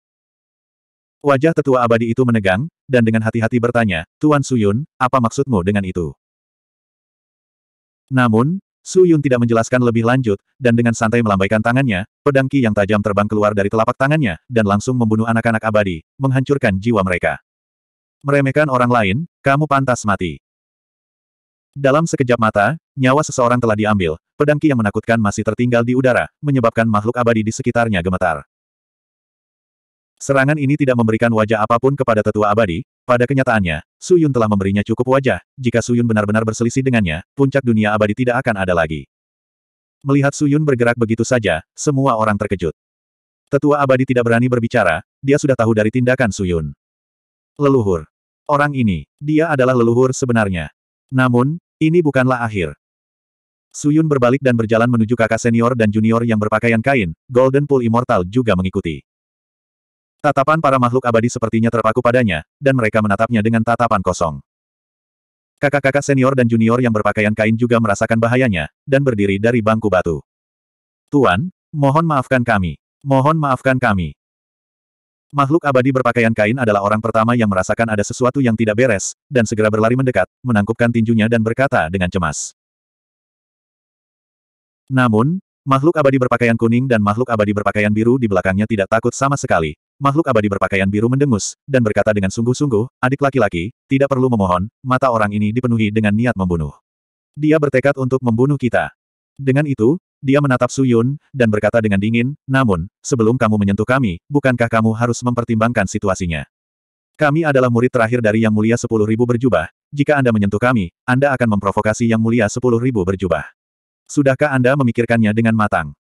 Wajah tetua abadi itu menegang, dan dengan hati-hati bertanya, Tuan Suyun, apa maksudmu dengan itu? Namun, Suyun tidak menjelaskan lebih lanjut, dan dengan santai melambaikan tangannya, pedang ki yang tajam terbang keluar dari telapak tangannya, dan langsung membunuh anak-anak abadi, menghancurkan jiwa mereka. Meremehkan orang lain, kamu pantas mati. Dalam sekejap mata, nyawa seseorang telah diambil, pedang ki yang menakutkan masih tertinggal di udara, menyebabkan makhluk abadi di sekitarnya gemetar. Serangan ini tidak memberikan wajah apapun kepada tetua abadi, pada kenyataannya, Su Yun telah memberinya cukup wajah, jika Su Yun benar-benar berselisih dengannya, puncak dunia abadi tidak akan ada lagi. Melihat Su Yun bergerak begitu saja, semua orang terkejut. Tetua abadi tidak berani berbicara, dia sudah tahu dari tindakan Su Yun. Leluhur. Orang ini, dia adalah leluhur sebenarnya. Namun, ini bukanlah akhir. Su Yun berbalik dan berjalan menuju kakak senior dan junior yang berpakaian kain, Golden Pool Immortal juga mengikuti. Tatapan para makhluk abadi sepertinya terpaku padanya, dan mereka menatapnya dengan tatapan kosong. Kakak-kakak senior dan junior yang berpakaian kain juga merasakan bahayanya, dan berdiri dari bangku batu. Tuan, mohon maafkan kami. Mohon maafkan kami. Makhluk abadi berpakaian kain adalah orang pertama yang merasakan ada sesuatu yang tidak beres, dan segera berlari mendekat, menangkupkan tinjunya dan berkata dengan cemas. Namun, makhluk abadi berpakaian kuning dan makhluk abadi berpakaian biru di belakangnya tidak takut sama sekali, Makhluk abadi berpakaian biru mendengus, dan berkata dengan sungguh-sungguh, adik laki-laki, tidak perlu memohon, mata orang ini dipenuhi dengan niat membunuh. Dia bertekad untuk membunuh kita. Dengan itu, dia menatap Suyun, dan berkata dengan dingin, namun, sebelum kamu menyentuh kami, bukankah kamu harus mempertimbangkan situasinya? Kami adalah murid terakhir dari Yang Mulia Sepuluh Ribu Berjubah, jika Anda menyentuh kami, Anda akan memprovokasi Yang Mulia Sepuluh Ribu Berjubah. Sudahkah Anda memikirkannya dengan matang?